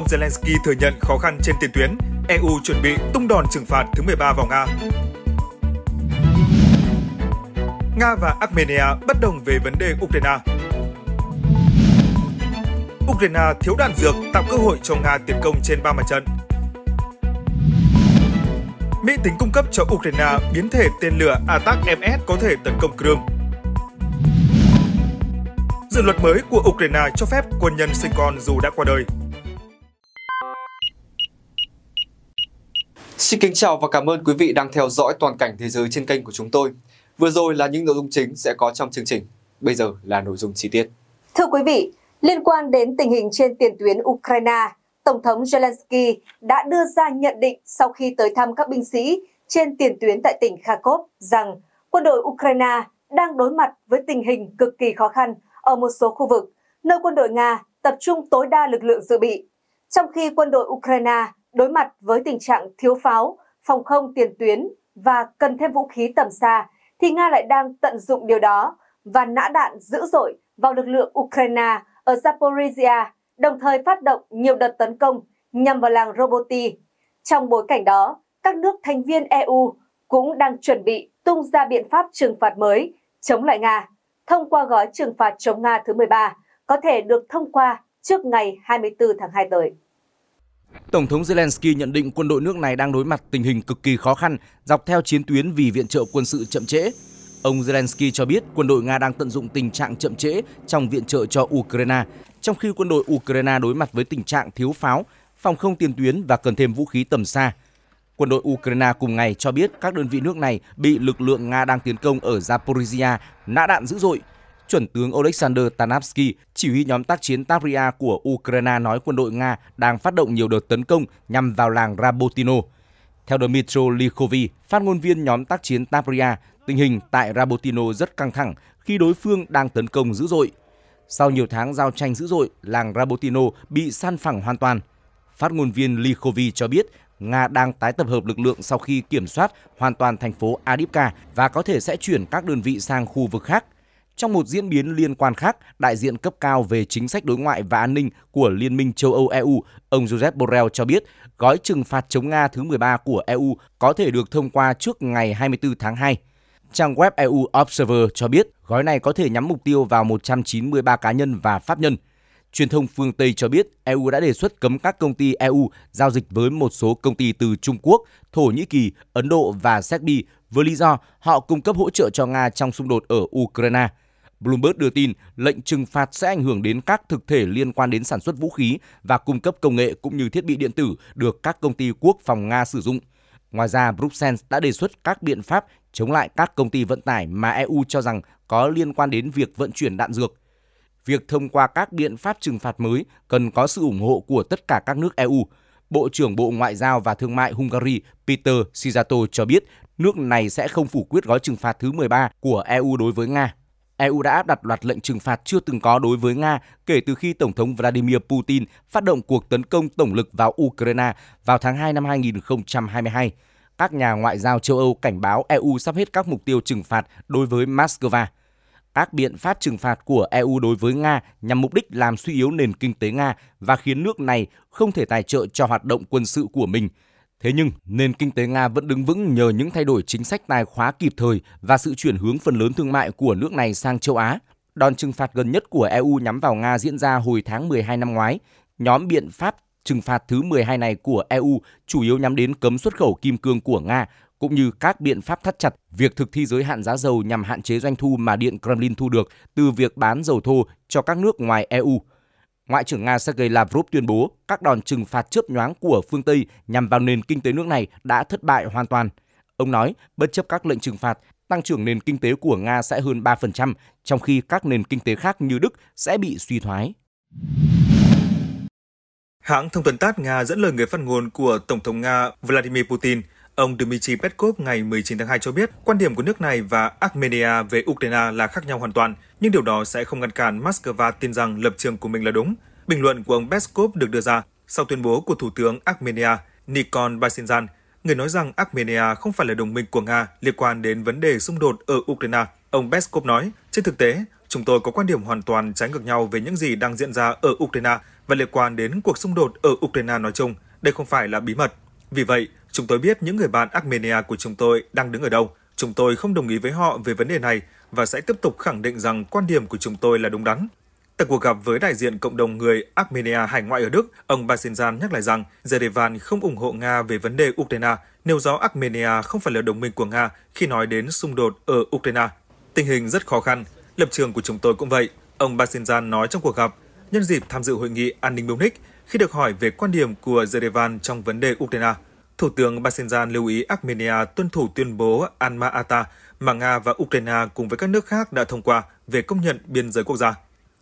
Ông Zelensky thừa nhận khó khăn trên tiền tuyến, EU chuẩn bị tung đòn trừng phạt thứ 13 vào Nga. Nga và Armenia bất đồng về vấn đề Ukraine. Ukraine thiếu đạn dược tạo cơ hội cho Nga tiến công trên ba mặt trận. Mỹ tính cung cấp cho Ukraine biến thể tên lửa Atak-MS có thể tấn công Crimea. Dự luật mới của Ukraine cho phép quân nhân sinh con dù đã qua đời. Xin kính chào và cảm ơn quý vị đang theo dõi toàn cảnh thế giới trên kênh của chúng tôi. Vừa rồi là những nội dung chính sẽ có trong chương trình. Bây giờ là nội dung chi tiết. Thưa quý vị, liên quan đến tình hình trên tiền tuyến Ukraine, Tổng thống Zelensky đã đưa ra nhận định sau khi tới thăm các binh sĩ trên tiền tuyến tại tỉnh Kharkov rằng quân đội Ukraine đang đối mặt với tình hình cực kỳ khó khăn ở một số khu vực, nơi quân đội Nga tập trung tối đa lực lượng dự bị, trong khi quân đội Ukraine đối mặt với tình trạng thiếu pháo, phòng không tiền tuyến và cần thêm vũ khí tầm xa, thì Nga lại đang tận dụng điều đó và nã đạn dữ dội vào lực lượng Ukraine ở Zaporizhia, đồng thời phát động nhiều đợt tấn công nhằm vào làng Roboti. Trong bối cảnh đó, các nước thành viên EU cũng đang chuẩn bị tung ra biện pháp trừng phạt mới chống lại Nga, thông qua gói trừng phạt chống Nga thứ 13, có thể được thông qua trước ngày 24 tháng 2 tới. Tổng thống Zelensky nhận định quân đội nước này đang đối mặt tình hình cực kỳ khó khăn dọc theo chiến tuyến vì viện trợ quân sự chậm trễ. Ông Zelensky cho biết quân đội Nga đang tận dụng tình trạng chậm trễ trong viện trợ cho Ukraine, trong khi quân đội Ukraine đối mặt với tình trạng thiếu pháo, phòng không tiền tuyến và cần thêm vũ khí tầm xa. Quân đội Ukraine cùng ngày cho biết các đơn vị nước này bị lực lượng Nga đang tiến công ở Zaporizhia nã đạn dữ dội chuẩn tướng Oleksandr Tanavsky, chỉ huy nhóm tác chiến Tavria của Ukraine nói quân đội Nga đang phát động nhiều đợt tấn công nhằm vào làng Rabotino. Theo Dmitry Likhovi, phát ngôn viên nhóm tác chiến Tavria, tình hình tại Rabotino rất căng thẳng khi đối phương đang tấn công dữ dội. Sau nhiều tháng giao tranh dữ dội, làng Rabotino bị san phẳng hoàn toàn. Phát ngôn viên Likhovi cho biết Nga đang tái tập hợp lực lượng sau khi kiểm soát hoàn toàn thành phố Adipka và có thể sẽ chuyển các đơn vị sang khu vực khác. Trong một diễn biến liên quan khác, đại diện cấp cao về chính sách đối ngoại và an ninh của Liên minh châu Âu EU, ông Josep Borrell cho biết, gói trừng phạt chống Nga thứ 13 của EU có thể được thông qua trước ngày 24 tháng 2. Trang web EU Observer cho biết gói này có thể nhắm mục tiêu vào 193 cá nhân và pháp nhân. Truyền thông phương Tây cho biết EU đã đề xuất cấm các công ty EU giao dịch với một số công ty từ Trung Quốc, Thổ Nhĩ Kỳ, Ấn Độ và Serbia với lý do họ cung cấp hỗ trợ cho Nga trong xung đột ở Ukraine. Bloomberg đưa tin lệnh trừng phạt sẽ ảnh hưởng đến các thực thể liên quan đến sản xuất vũ khí và cung cấp công nghệ cũng như thiết bị điện tử được các công ty quốc phòng Nga sử dụng. Ngoài ra, Bruxelles đã đề xuất các biện pháp chống lại các công ty vận tải mà EU cho rằng có liên quan đến việc vận chuyển đạn dược. Việc thông qua các biện pháp trừng phạt mới cần có sự ủng hộ của tất cả các nước EU. Bộ trưởng Bộ Ngoại giao và Thương mại Hungary Peter Sijato cho biết nước này sẽ không phủ quyết gói trừng phạt thứ 13 của EU đối với Nga EU đã áp đặt loạt lệnh trừng phạt chưa từng có đối với Nga kể từ khi Tổng thống Vladimir Putin phát động cuộc tấn công tổng lực vào Ukraine vào tháng 2 năm 2022. Các nhà ngoại giao châu Âu cảnh báo EU sắp hết các mục tiêu trừng phạt đối với Moscow. Các biện pháp trừng phạt của EU đối với Nga nhằm mục đích làm suy yếu nền kinh tế Nga và khiến nước này không thể tài trợ cho hoạt động quân sự của mình – Thế nhưng, nền kinh tế Nga vẫn đứng vững nhờ những thay đổi chính sách tài khóa kịp thời và sự chuyển hướng phần lớn thương mại của nước này sang châu Á. Đòn trừng phạt gần nhất của EU nhắm vào Nga diễn ra hồi tháng 12 năm ngoái. Nhóm biện pháp trừng phạt thứ 12 này của EU chủ yếu nhắm đến cấm xuất khẩu kim cương của Nga cũng như các biện pháp thắt chặt việc thực thi giới hạn giá dầu nhằm hạn chế doanh thu mà Điện Kremlin thu được từ việc bán dầu thô cho các nước ngoài EU. Ngoại trưởng Nga Sergei Lavrov tuyên bố các đòn trừng phạt chớp nhoáng của phương Tây nhằm vào nền kinh tế nước này đã thất bại hoàn toàn. Ông nói, bất chấp các lệnh trừng phạt, tăng trưởng nền kinh tế của Nga sẽ hơn 3%, trong khi các nền kinh tế khác như Đức sẽ bị suy thoái. Hãng thông tấn TASS Nga dẫn lời người phát ngôn của Tổng thống Nga Vladimir Putin – Ông Dmitry Peskov ngày 19 tháng 2 cho biết, quan điểm của nước này và Armenia về Ukraine là khác nhau hoàn toàn, nhưng điều đó sẽ không ngăn cản Moscow tin rằng lập trường của mình là đúng. Bình luận của ông Peskov được đưa ra sau tuyên bố của Thủ tướng Armenia Nikol Pashinyan, người nói rằng Armenia không phải là đồng minh của Nga liên quan đến vấn đề xung đột ở Ukraine. Ông Peskov nói, trên thực tế, chúng tôi có quan điểm hoàn toàn trái ngược nhau về những gì đang diễn ra ở Ukraine và liên quan đến cuộc xung đột ở Ukraine nói chung. Đây không phải là bí mật. Vì vậy, Chúng tôi biết những người bạn Armenia của chúng tôi đang đứng ở đâu. Chúng tôi không đồng ý với họ về vấn đề này và sẽ tiếp tục khẳng định rằng quan điểm của chúng tôi là đúng đắn. Tại cuộc gặp với đại diện cộng đồng người Armenia hải ngoại ở Đức, ông Basinjan nhắc lại rằng Yerevan không ủng hộ Nga về vấn đề Ukraine, nêu rõ Armenia không phải là đồng minh của Nga khi nói đến xung đột ở Ukraine. Tình hình rất khó khăn, lập trường của chúng tôi cũng vậy, ông Basinjan nói trong cuộc gặp. Nhân dịp tham dự hội nghị an ninh Munich, khi được hỏi về quan điểm của Yerevan trong vấn đề Ukraine, Thủ tướng Pashinyan lưu ý Armenia tuân thủ tuyên bố Alma Ata mà Nga và Ukraine cùng với các nước khác đã thông qua về công nhận biên giới quốc gia.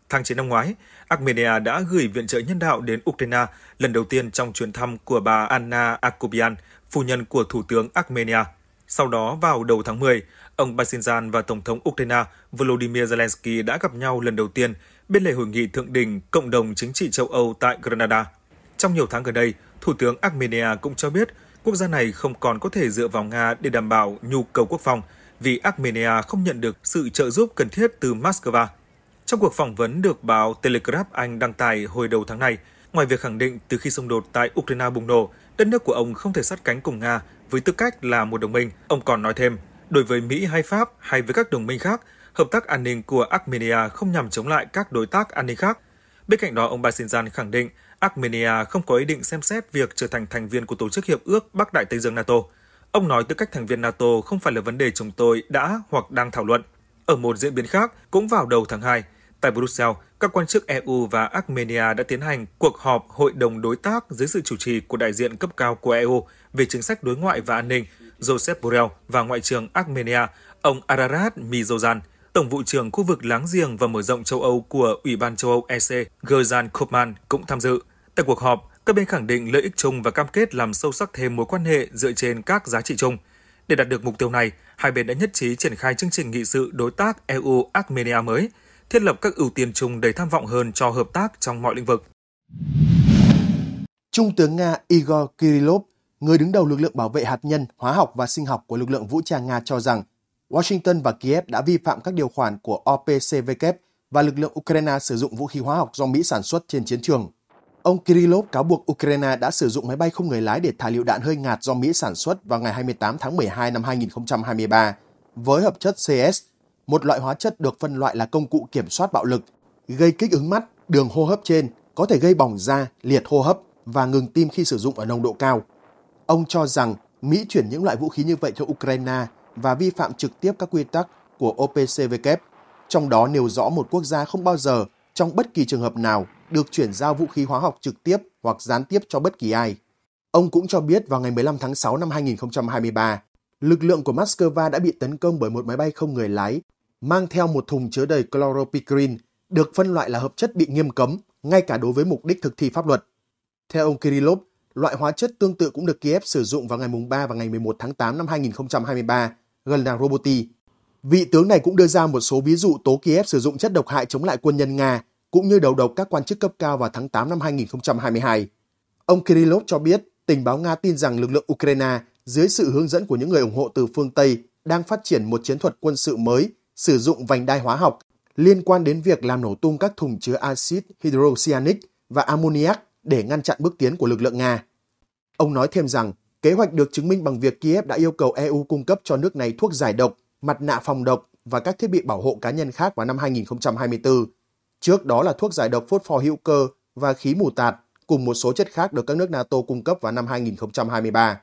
Tháng 9 năm ngoái, Armenia đã gửi viện trợ nhân đạo đến Ukraine lần đầu tiên trong chuyến thăm của bà Anna Akubian, phu nhân của Thủ tướng Armenia. Sau đó, vào đầu tháng 10, ông Pashinyan và Tổng thống Ukraine Volodymyr Zelensky đã gặp nhau lần đầu tiên bên lề hội nghị thượng đỉnh Cộng đồng Chính trị châu Âu tại Grenada. Trong nhiều tháng gần đây, Thủ tướng Armenia cũng cho biết quốc gia này không còn có thể dựa vào Nga để đảm bảo nhu cầu quốc phòng vì Armenia không nhận được sự trợ giúp cần thiết từ Moscow. Trong cuộc phỏng vấn được báo Telegraph Anh đăng tải hồi đầu tháng này, ngoài việc khẳng định từ khi xung đột tại Ukraine bùng nổ, đất nước của ông không thể sát cánh cùng Nga với tư cách là một đồng minh, ông còn nói thêm, đối với Mỹ hay Pháp hay với các đồng minh khác, hợp tác an ninh của Armenia không nhằm chống lại các đối tác an ninh khác. Bên cạnh đó, ông Basinjan khẳng định Armenia không có ý định xem xét việc trở thành thành viên của Tổ chức Hiệp ước Bắc Đại Tây Dương NATO. Ông nói tư cách thành viên NATO không phải là vấn đề chúng tôi đã hoặc đang thảo luận. Ở một diễn biến khác, cũng vào đầu tháng 2, tại Brussels, các quan chức EU và Armenia đã tiến hành cuộc họp Hội đồng Đối tác dưới sự chủ trì của đại diện cấp cao của EU về chính sách đối ngoại và an ninh Joseph Borrell và Ngoại trưởng Armenia, ông Ararat Mizojan – Tổng vụ trưởng khu vực láng giềng và mở rộng châu Âu của Ủy ban châu Âu EC Gerjan Kopman cũng tham dự. Tại cuộc họp, các bên khẳng định lợi ích chung và cam kết làm sâu sắc thêm mối quan hệ dựa trên các giá trị chung. Để đạt được mục tiêu này, hai bên đã nhất trí triển khai chương trình nghị sự đối tác EU Armenia mới, thiết lập các ưu tiên chung đầy tham vọng hơn cho hợp tác trong mọi lĩnh vực. Trung tướng Nga Igor Kirillov, người đứng đầu lực lượng bảo vệ hạt nhân, hóa học và sinh học của lực lượng vũ trang Nga cho rằng Washington và Kiev đã vi phạm các điều khoản của OPCW và lực lượng Ukraine sử dụng vũ khí hóa học do Mỹ sản xuất trên chiến trường. Ông Kirillov cáo buộc Ukraine đã sử dụng máy bay không người lái để thả lựu đạn hơi ngạt do Mỹ sản xuất vào ngày 28 tháng 12 năm 2023 với hợp chất CS, một loại hóa chất được phân loại là công cụ kiểm soát bạo lực, gây kích ứng mắt, đường hô hấp trên, có thể gây bỏng da, liệt hô hấp và ngừng tim khi sử dụng ở nồng độ cao. Ông cho rằng Mỹ chuyển những loại vũ khí như vậy cho Ukraine và vi phạm trực tiếp các quy tắc của OPCW, trong đó nêu rõ một quốc gia không bao giờ, trong bất kỳ trường hợp nào, được chuyển giao vũ khí hóa học trực tiếp hoặc gián tiếp cho bất kỳ ai. Ông cũng cho biết vào ngày 15 tháng 6 năm 2023, lực lượng của Moscow đã bị tấn công bởi một máy bay không người lái mang theo một thùng chứa đầy chloropicrin được phân loại là hợp chất bị nghiêm cấm, ngay cả đối với mục đích thực thi pháp luật. Theo ông Kirillov, loại hóa chất tương tự cũng được Kiev sử dụng vào ngày 3 và ngày 11 tháng 8 năm 2023 gần làng Roboti. Vị tướng này cũng đưa ra một số ví dụ tố Kiev sử dụng chất độc hại chống lại quân nhân Nga, cũng như đầu độc các quan chức cấp cao vào tháng 8 năm 2022. Ông Kirillov cho biết tình báo Nga tin rằng lực lượng Ukraine dưới sự hướng dẫn của những người ủng hộ từ phương Tây đang phát triển một chiến thuật quân sự mới sử dụng vành đai hóa học liên quan đến việc làm nổ tung các thùng chứa axit hydrocyanic và ammoniac để ngăn chặn bước tiến của lực lượng Nga. Ông nói thêm rằng Kế hoạch được chứng minh bằng việc Kiev đã yêu cầu EU cung cấp cho nước này thuốc giải độc, mặt nạ phòng độc và các thiết bị bảo hộ cá nhân khác vào năm 2024. Trước đó là thuốc giải độc phốt pho hữu cơ và khí mù tạt cùng một số chất khác được các nước NATO cung cấp vào năm 2023.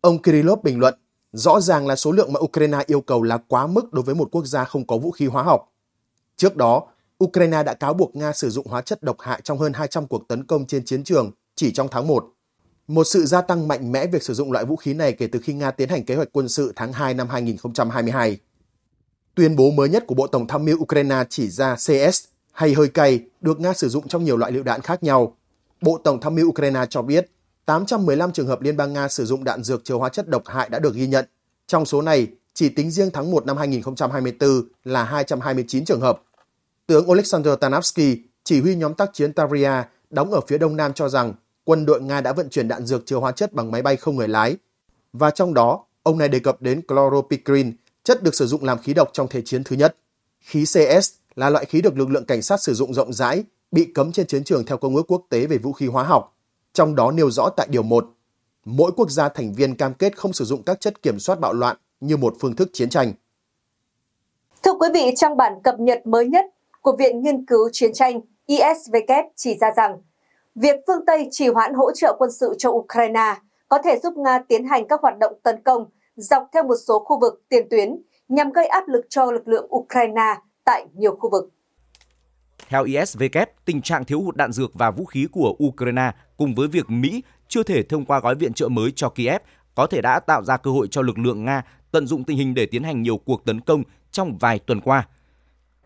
Ông Kirillov bình luận, rõ ràng là số lượng mà Ukraine yêu cầu là quá mức đối với một quốc gia không có vũ khí hóa học. Trước đó, Ukraine đã cáo buộc Nga sử dụng hóa chất độc hại trong hơn 200 cuộc tấn công trên chiến trường chỉ trong tháng 1 một sự gia tăng mạnh mẽ việc sử dụng loại vũ khí này kể từ khi Nga tiến hành kế hoạch quân sự tháng 2 năm 2022. Tuyên bố mới nhất của Bộ Tổng tham mưu Ukraine chỉ ra CS hay hơi cay được Nga sử dụng trong nhiều loại lựu đạn khác nhau. Bộ Tổng tham mưu Ukraine cho biết 815 trường hợp Liên bang Nga sử dụng đạn dược chứa hóa chất độc hại đã được ghi nhận. Trong số này, chỉ tính riêng tháng 1 năm 2024 là 229 trường hợp. Tướng Oleksandr Tanavsky, chỉ huy nhóm tác chiến Taria đóng ở phía đông nam cho rằng quân đội Nga đã vận chuyển đạn dược chứa hóa chất bằng máy bay không người lái. Và trong đó, ông này đề cập đến chloropicrin, chất được sử dụng làm khí độc trong Thế chiến thứ nhất. Khí CS là loại khí được lực lượng cảnh sát sử dụng rộng rãi, bị cấm trên chiến trường theo Công ước Quốc tế về vũ khí hóa học, trong đó nêu rõ tại Điều 1. Mỗi quốc gia thành viên cam kết không sử dụng các chất kiểm soát bạo loạn như một phương thức chiến tranh. Thưa quý vị, trong bản cập nhật mới nhất của Viện Nghiên cứu Chiến tranh, ISW chỉ ra rằng Việc phương Tây trì hoãn hỗ trợ quân sự cho Ukraine có thể giúp Nga tiến hành các hoạt động tấn công dọc theo một số khu vực tiền tuyến nhằm gây áp lực cho lực lượng Ukraine tại nhiều khu vực. Theo ISW, tình trạng thiếu hụt đạn dược và vũ khí của Ukraine cùng với việc Mỹ chưa thể thông qua gói viện trợ mới cho Kiev có thể đã tạo ra cơ hội cho lực lượng Nga tận dụng tình hình để tiến hành nhiều cuộc tấn công trong vài tuần qua.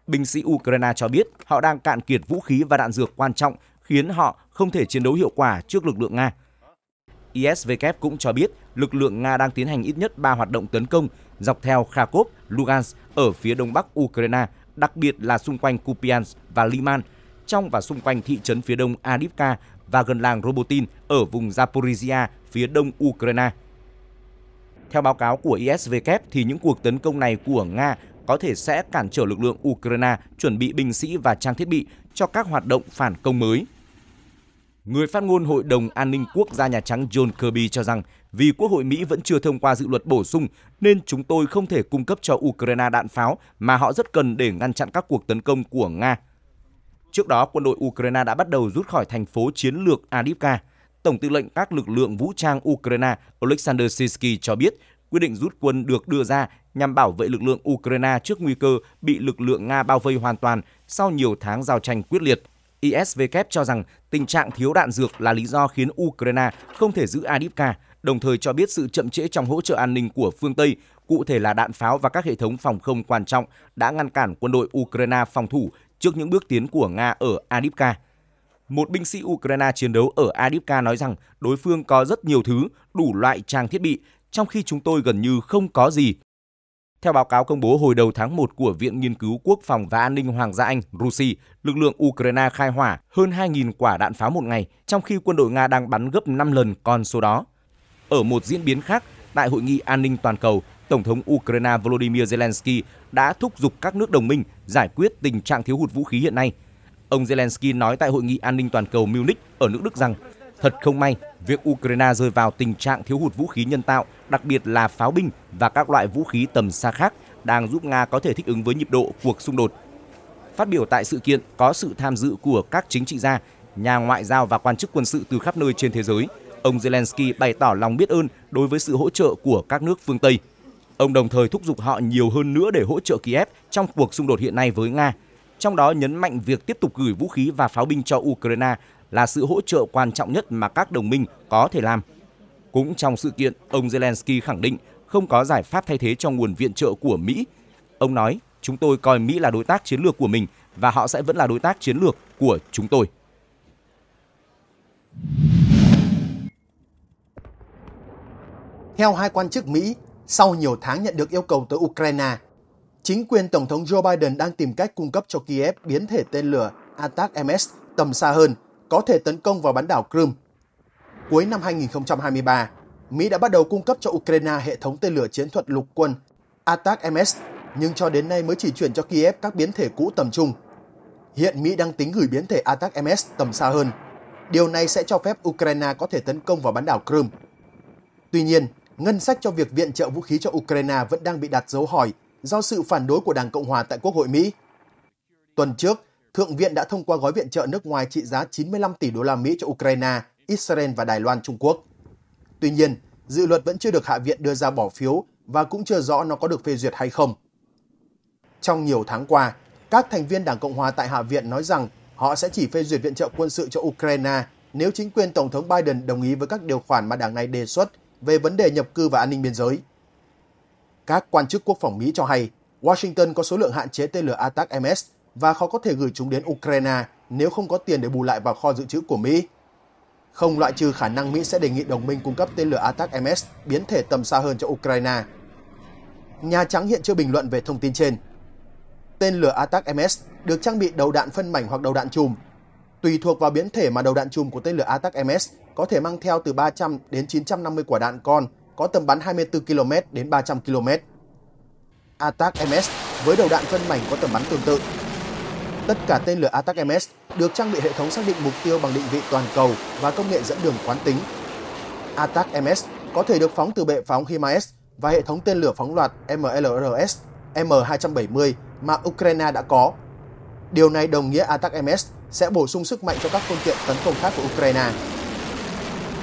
Binh sĩ Ukraine cho biết họ đang cạn kiệt vũ khí và đạn dược quan trọng khiến họ không thể chiến đấu hiệu quả trước lực lượng Nga. ISVK cũng cho biết lực lượng Nga đang tiến hành ít nhất 3 hoạt động tấn công dọc theo Kharkov, Lugansk ở phía đông bắc Ukraine, đặc biệt là xung quanh Kupiansk và Liman, trong và xung quanh thị trấn phía đông Adivka và gần làng Robotin ở vùng Zaporizhia phía đông Ukraine. Theo báo cáo của ISVK thì những cuộc tấn công này của Nga có thể sẽ cản trở lực lượng Ukraine chuẩn bị binh sĩ và trang thiết bị cho các hoạt động phản công mới người phát ngôn Hội đồng An ninh Quốc gia Nhà Trắng John Kirby cho rằng vì Quốc hội Mỹ vẫn chưa thông qua dự luật bổ sung nên chúng tôi không thể cung cấp cho Ukraine đạn pháo mà họ rất cần để ngăn chặn các cuộc tấn công của Nga. Trước đó, quân đội Ukraine đã bắt đầu rút khỏi thành phố chiến lược Adivka. Tổng tư lệnh các lực lượng vũ trang Ukraine Oleksandr Sisky cho biết quyết định rút quân được đưa ra nhằm bảo vệ lực lượng Ukraine trước nguy cơ bị lực lượng Nga bao vây hoàn toàn sau nhiều tháng giao tranh quyết liệt. ISVK cho rằng tình trạng thiếu đạn dược là lý do khiến Ukraine không thể giữ Adipka, đồng thời cho biết sự chậm trễ trong hỗ trợ an ninh của phương Tây, cụ thể là đạn pháo và các hệ thống phòng không quan trọng đã ngăn cản quân đội Ukraine phòng thủ trước những bước tiến của Nga ở Adipka. Một binh sĩ Ukraine chiến đấu ở Adipka nói rằng đối phương có rất nhiều thứ, đủ loại trang thiết bị, trong khi chúng tôi gần như không có gì theo báo cáo công bố hồi đầu tháng 1 của Viện Nghiên cứu Quốc phòng và An ninh Hoàng gia Anh, Rusi, lực lượng Ukraine khai hỏa hơn 2.000 quả đạn pháo một ngày, trong khi quân đội Nga đang bắn gấp 5 lần con số đó. Ở một diễn biến khác, tại hội nghị an ninh toàn cầu, Tổng thống Ukraine Volodymyr Zelensky đã thúc giục các nước đồng minh giải quyết tình trạng thiếu hụt vũ khí hiện nay. Ông Zelensky nói tại hội nghị an ninh toàn cầu Munich ở nước Đức rằng Thật không may, việc Ukraine rơi vào tình trạng thiếu hụt vũ khí nhân tạo, đặc biệt là pháo binh và các loại vũ khí tầm xa khác, đang giúp Nga có thể thích ứng với nhịp độ cuộc xung đột. Phát biểu tại sự kiện có sự tham dự của các chính trị gia, nhà ngoại giao và quan chức quân sự từ khắp nơi trên thế giới, ông Zelensky bày tỏ lòng biết ơn đối với sự hỗ trợ của các nước phương Tây. Ông đồng thời thúc giục họ nhiều hơn nữa để hỗ trợ Kiev trong cuộc xung đột hiện nay với Nga, trong đó nhấn mạnh việc tiếp tục gửi vũ khí và pháo binh cho Ukraine là sự hỗ trợ quan trọng nhất mà các đồng minh có thể làm. Cũng trong sự kiện, ông Zelensky khẳng định không có giải pháp thay thế cho nguồn viện trợ của Mỹ. Ông nói, chúng tôi coi Mỹ là đối tác chiến lược của mình và họ sẽ vẫn là đối tác chiến lược của chúng tôi. Theo hai quan chức Mỹ, sau nhiều tháng nhận được yêu cầu từ Ukraine, chính quyền Tổng thống Joe Biden đang tìm cách cung cấp cho Kiev biến thể tên lửa Attack-MS tầm xa hơn có thể tấn công vào bán đảo Crimea. Cuối năm 2023, Mỹ đã bắt đầu cung cấp cho Ukraine hệ thống tên lửa chiến thuật lục quân Atac MS nhưng cho đến nay mới chỉ chuyển cho Kiev các biến thể cũ tầm trung. Hiện Mỹ đang tính gửi biến thể Atac MS tầm xa hơn. Điều này sẽ cho phép Ukraine có thể tấn công vào bán đảo Crimea. Tuy nhiên, ngân sách cho việc viện trợ vũ khí cho Ukraine vẫn đang bị đặt dấu hỏi do sự phản đối của Đảng Cộng hòa tại Quốc hội Mỹ. Tuần trước, Thượng viện đã thông qua gói viện trợ nước ngoài trị giá 95 tỷ đô la Mỹ cho Ukraine, Israel và Đài Loan Trung Quốc. Tuy nhiên, dự luật vẫn chưa được Hạ viện đưa ra bỏ phiếu và cũng chưa rõ nó có được phê duyệt hay không. Trong nhiều tháng qua, các thành viên Đảng Cộng hòa tại Hạ viện nói rằng họ sẽ chỉ phê duyệt viện trợ quân sự cho Ukraine nếu chính quyền Tổng thống Biden đồng ý với các điều khoản mà đảng này đề xuất về vấn đề nhập cư và an ninh biên giới. Các quan chức quốc phòng Mỹ cho hay Washington có số lượng hạn chế tên lửa ATAC-MS và khó có thể gửi chúng đến Ukraine nếu không có tiền để bù lại vào kho dự trữ của Mỹ. Không loại trừ khả năng Mỹ sẽ đề nghị đồng minh cung cấp tên lửa ATAC-MS biến thể tầm xa hơn cho Ukraine. Nhà Trắng hiện chưa bình luận về thông tin trên. Tên lửa ATAC-MS được trang bị đầu đạn phân mảnh hoặc đầu đạn chùm. Tùy thuộc vào biến thể mà đầu đạn chùm của tên lửa ATAC-MS có thể mang theo từ 300 đến 950 quả đạn con có tầm bắn 24 km đến 300 km. ATAC-MS với đầu đạn phân mảnh có tầm bắn tương tự Tất cả tên lửa Attack MS được trang bị hệ thống xác định mục tiêu bằng định vị toàn cầu và công nghệ dẫn đường quán tính. Attack MS có thể được phóng từ bệ phóng HIMARS và hệ thống tên lửa phóng loạt MLRS M270 mà Ukraine đã có. Điều này đồng nghĩa Attack MS sẽ bổ sung sức mạnh cho các phương tiện tấn công khác của Ukraine.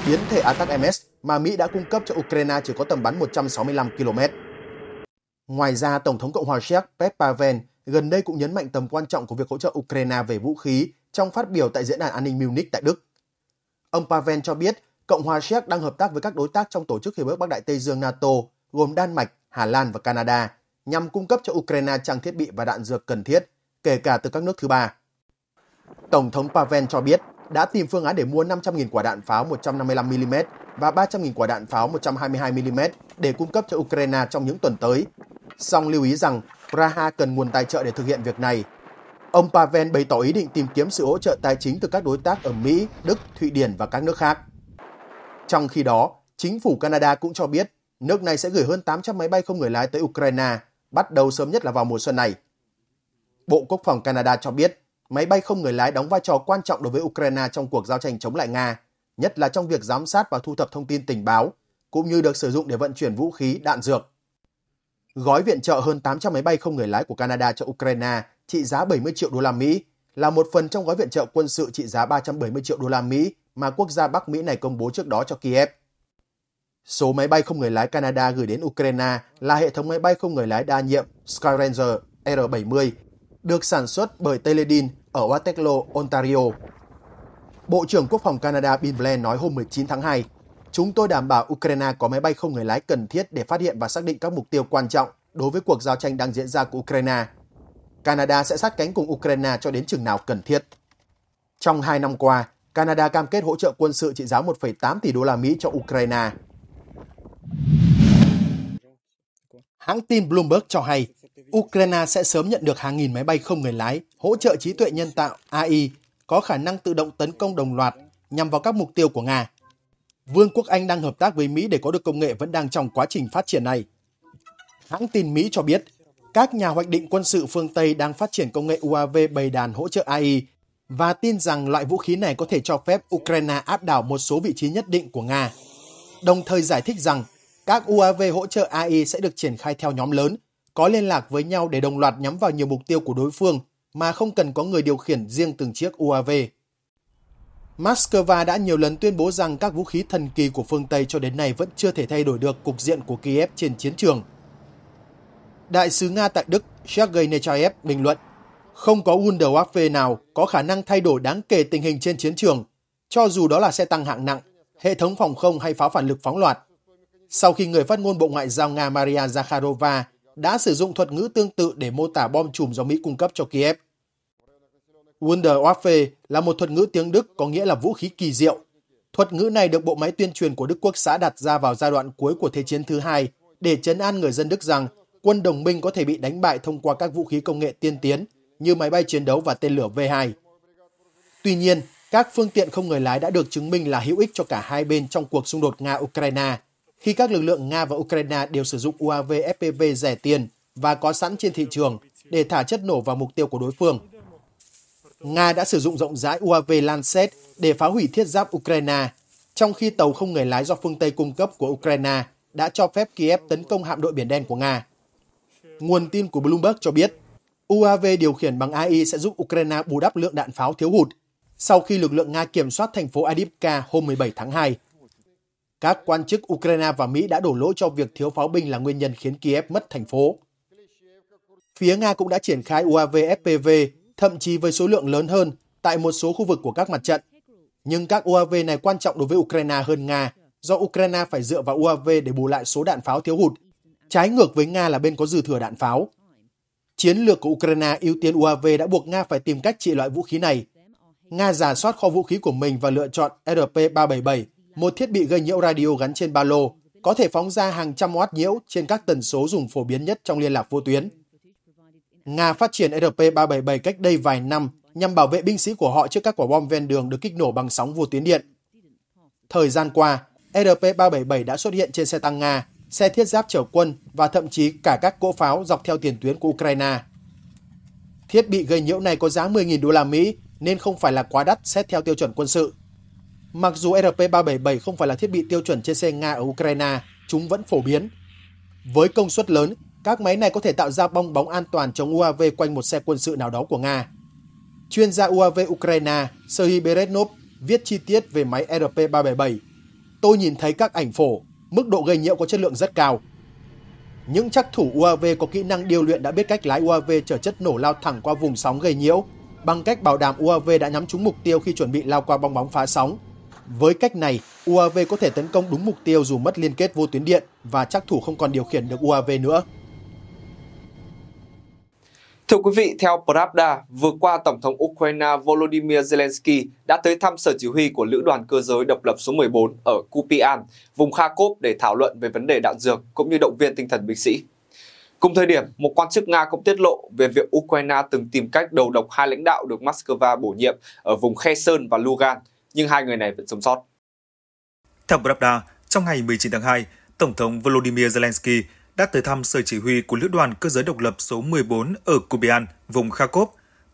Biến thể Attack MS mà Mỹ đã cung cấp cho Ukraine chỉ có tầm bắn 165 km. Ngoài ra, Tổng thống Cộng hòa Séc Pep Pavel gần đây cũng nhấn mạnh tầm quan trọng của việc hỗ trợ Ukraine về vũ khí trong phát biểu tại Diễn đàn An ninh Munich tại Đức. Ông Pavel cho biết Cộng hòa Séc đang hợp tác với các đối tác trong Tổ chức Hiệp ước Bắc Đại Tây Dương NATO gồm Đan Mạch, Hà Lan và Canada nhằm cung cấp cho Ukraine trang thiết bị và đạn dược cần thiết, kể cả từ các nước thứ ba. Tổng thống Pavel cho biết đã tìm phương án để mua 500.000 quả đạn pháo 155mm và 300.000 quả đạn pháo 122mm để cung cấp cho Ukraine trong những tuần tới. Song lưu ý rằng Praha cần nguồn tài trợ để thực hiện việc này. Ông Pavel bày tỏ ý định tìm kiếm sự hỗ trợ tài chính từ các đối tác ở Mỹ, Đức, Thụy Điển và các nước khác. Trong khi đó, chính phủ Canada cũng cho biết nước này sẽ gửi hơn 800 máy bay không người lái tới Ukraine, bắt đầu sớm nhất là vào mùa xuân này. Bộ Quốc phòng Canada cho biết máy bay không người lái đóng vai trò quan trọng đối với Ukraine trong cuộc giao tranh chống lại Nga, nhất là trong việc giám sát và thu thập thông tin tình báo, cũng như được sử dụng để vận chuyển vũ khí, đạn dược gói viện trợ hơn 800 máy bay không người lái của Canada cho Ukraine trị giá 70 triệu đô la Mỹ là một phần trong gói viện trợ quân sự trị giá 370 triệu đô la Mỹ mà quốc gia Bắc Mỹ này công bố trước đó cho Kiev. Số máy bay không người lái Canada gửi đến Ukraine là hệ thống máy bay không người lái đa nhiệm Skyranger R-70, được sản xuất bởi Teledyne ở Waterloo, Ontario. Bộ trưởng Quốc phòng Canada Bill Blair nói hôm 19 tháng 2 Chúng tôi đảm bảo Ukraine có máy bay không người lái cần thiết để phát hiện và xác định các mục tiêu quan trọng đối với cuộc giao tranh đang diễn ra của Ukraine. Canada sẽ sát cánh cùng Ukraine cho đến chừng nào cần thiết. Trong hai năm qua, Canada cam kết hỗ trợ quân sự trị giá 1,8 tỷ đô la Mỹ cho Ukraine. Hãng tin Bloomberg cho hay, Ukraine sẽ sớm nhận được hàng nghìn máy bay không người lái hỗ trợ trí tuệ nhân tạo AI có khả năng tự động tấn công đồng loạt nhằm vào các mục tiêu của Nga. Vương quốc Anh đang hợp tác với Mỹ để có được công nghệ vẫn đang trong quá trình phát triển này. Hãng tin Mỹ cho biết, các nhà hoạch định quân sự phương Tây đang phát triển công nghệ UAV bầy đàn hỗ trợ AI và tin rằng loại vũ khí này có thể cho phép Ukraine áp đảo một số vị trí nhất định của Nga, đồng thời giải thích rằng các UAV hỗ trợ AI sẽ được triển khai theo nhóm lớn, có liên lạc với nhau để đồng loạt nhắm vào nhiều mục tiêu của đối phương mà không cần có người điều khiển riêng từng chiếc UAV. Moscow đã nhiều lần tuyên bố rằng các vũ khí thần kỳ của phương Tây cho đến nay vẫn chưa thể thay đổi được cục diện của Kiev trên chiến trường. Đại sứ Nga tại Đức Sergei Nechayev bình luận, không có Wunderwaffe nào có khả năng thay đổi đáng kể tình hình trên chiến trường, cho dù đó là xe tăng hạng nặng, hệ thống phòng không hay pháo phản lực phóng loạt. Sau khi người phát ngôn Bộ Ngoại giao Nga Maria Zakharova đã sử dụng thuật ngữ tương tự để mô tả bom chùm do Mỹ cung cấp cho Kiev, Wunderwaffe là một thuật ngữ tiếng Đức có nghĩa là vũ khí kỳ diệu. Thuật ngữ này được bộ máy tuyên truyền của Đức Quốc xã đặt ra vào giai đoạn cuối của Thế chiến thứ hai để chấn an người dân Đức rằng quân đồng minh có thể bị đánh bại thông qua các vũ khí công nghệ tiên tiến như máy bay chiến đấu và tên lửa V2. Tuy nhiên, các phương tiện không người lái đã được chứng minh là hữu ích cho cả hai bên trong cuộc xung đột Nga-Ukraine, khi các lực lượng Nga và Ukraine đều sử dụng UAV FPV rẻ tiền và có sẵn trên thị trường để thả chất nổ vào mục tiêu của đối phương. Nga đã sử dụng rộng rãi UAV Lancet để phá hủy thiết giáp Ukraine, trong khi tàu không người lái do phương Tây cung cấp của Ukraine đã cho phép Kiev tấn công hạm đội Biển Đen của Nga. Nguồn tin của Bloomberg cho biết, UAV điều khiển bằng AI sẽ giúp Ukraine bù đắp lượng đạn pháo thiếu hụt sau khi lực lượng Nga kiểm soát thành phố Adivka hôm 17 tháng 2. Các quan chức Ukraine và Mỹ đã đổ lỗi cho việc thiếu pháo binh là nguyên nhân khiến Kiev mất thành phố. Phía Nga cũng đã triển khai UAV FPV thậm chí với số lượng lớn hơn tại một số khu vực của các mặt trận. Nhưng các UAV này quan trọng đối với Ukraine hơn Nga, do Ukraine phải dựa vào UAV để bù lại số đạn pháo thiếu hụt. Trái ngược với Nga là bên có dư thừa đạn pháo. Chiến lược của Ukraine ưu tiên UAV đã buộc Nga phải tìm cách trị loại vũ khí này. Nga giả soát kho vũ khí của mình và lựa chọn RP-377, một thiết bị gây nhiễu radio gắn trên ba lô, có thể phóng ra hàng trăm watt nhiễu trên các tần số dùng phổ biến nhất trong liên lạc vô tuyến. Nga phát triển e RP-377 cách đây vài năm nhằm bảo vệ binh sĩ của họ trước các quả bom ven đường được kích nổ bằng sóng vô tuyến điện. Thời gian qua, e RP-377 đã xuất hiện trên xe tăng Nga, xe thiết giáp chở quân và thậm chí cả các cỗ pháo dọc theo tiền tuyến của Ukraine. Thiết bị gây nhiễu này có giá 10.000 đô la Mỹ nên không phải là quá đắt xét theo tiêu chuẩn quân sự. Mặc dù e RP-377 không phải là thiết bị tiêu chuẩn trên xe Nga ở Ukraine, chúng vẫn phổ biến. Với công suất lớn, các máy này có thể tạo ra bong bóng an toàn chống UAV quanh một xe quân sự nào đó của Nga. Chuyên gia UAV Ukraine Serhiy Beretnov viết chi tiết về máy e RP-377. Tôi nhìn thấy các ảnh phổ, mức độ gây nhiễu có chất lượng rất cao. Những chắc thủ UAV có kỹ năng điều luyện đã biết cách lái UAV chở chất nổ lao thẳng qua vùng sóng gây nhiễu bằng cách bảo đảm UAV đã nhắm trúng mục tiêu khi chuẩn bị lao qua bong bóng phá sóng. Với cách này, UAV có thể tấn công đúng mục tiêu dù mất liên kết vô tuyến điện và chắc thủ không còn điều khiển được UAV nữa. Thưa quý vị, theo Pravda, vừa qua Tổng thống Ukraine Volodymyr Zelensky đã tới thăm sở chỉ huy của Lữ đoàn cơ giới độc lập số 14 ở Kupian, vùng Kharkov để thảo luận về vấn đề đạn dược cũng như động viên tinh thần binh sĩ. Cùng thời điểm, một quan chức Nga cũng tiết lộ về việc Ukraine từng tìm cách đầu độc hai lãnh đạo được Moscow bổ nhiệm ở vùng Kherson và Lugan, nhưng hai người này vẫn sống sót. Theo Pravda, trong ngày 19 tháng 2, Tổng thống Volodymyr Zelensky đã tới thăm sở chỉ huy của Lữ đoàn Cơ giới độc lập số 14 ở Kubian, vùng Kharkov.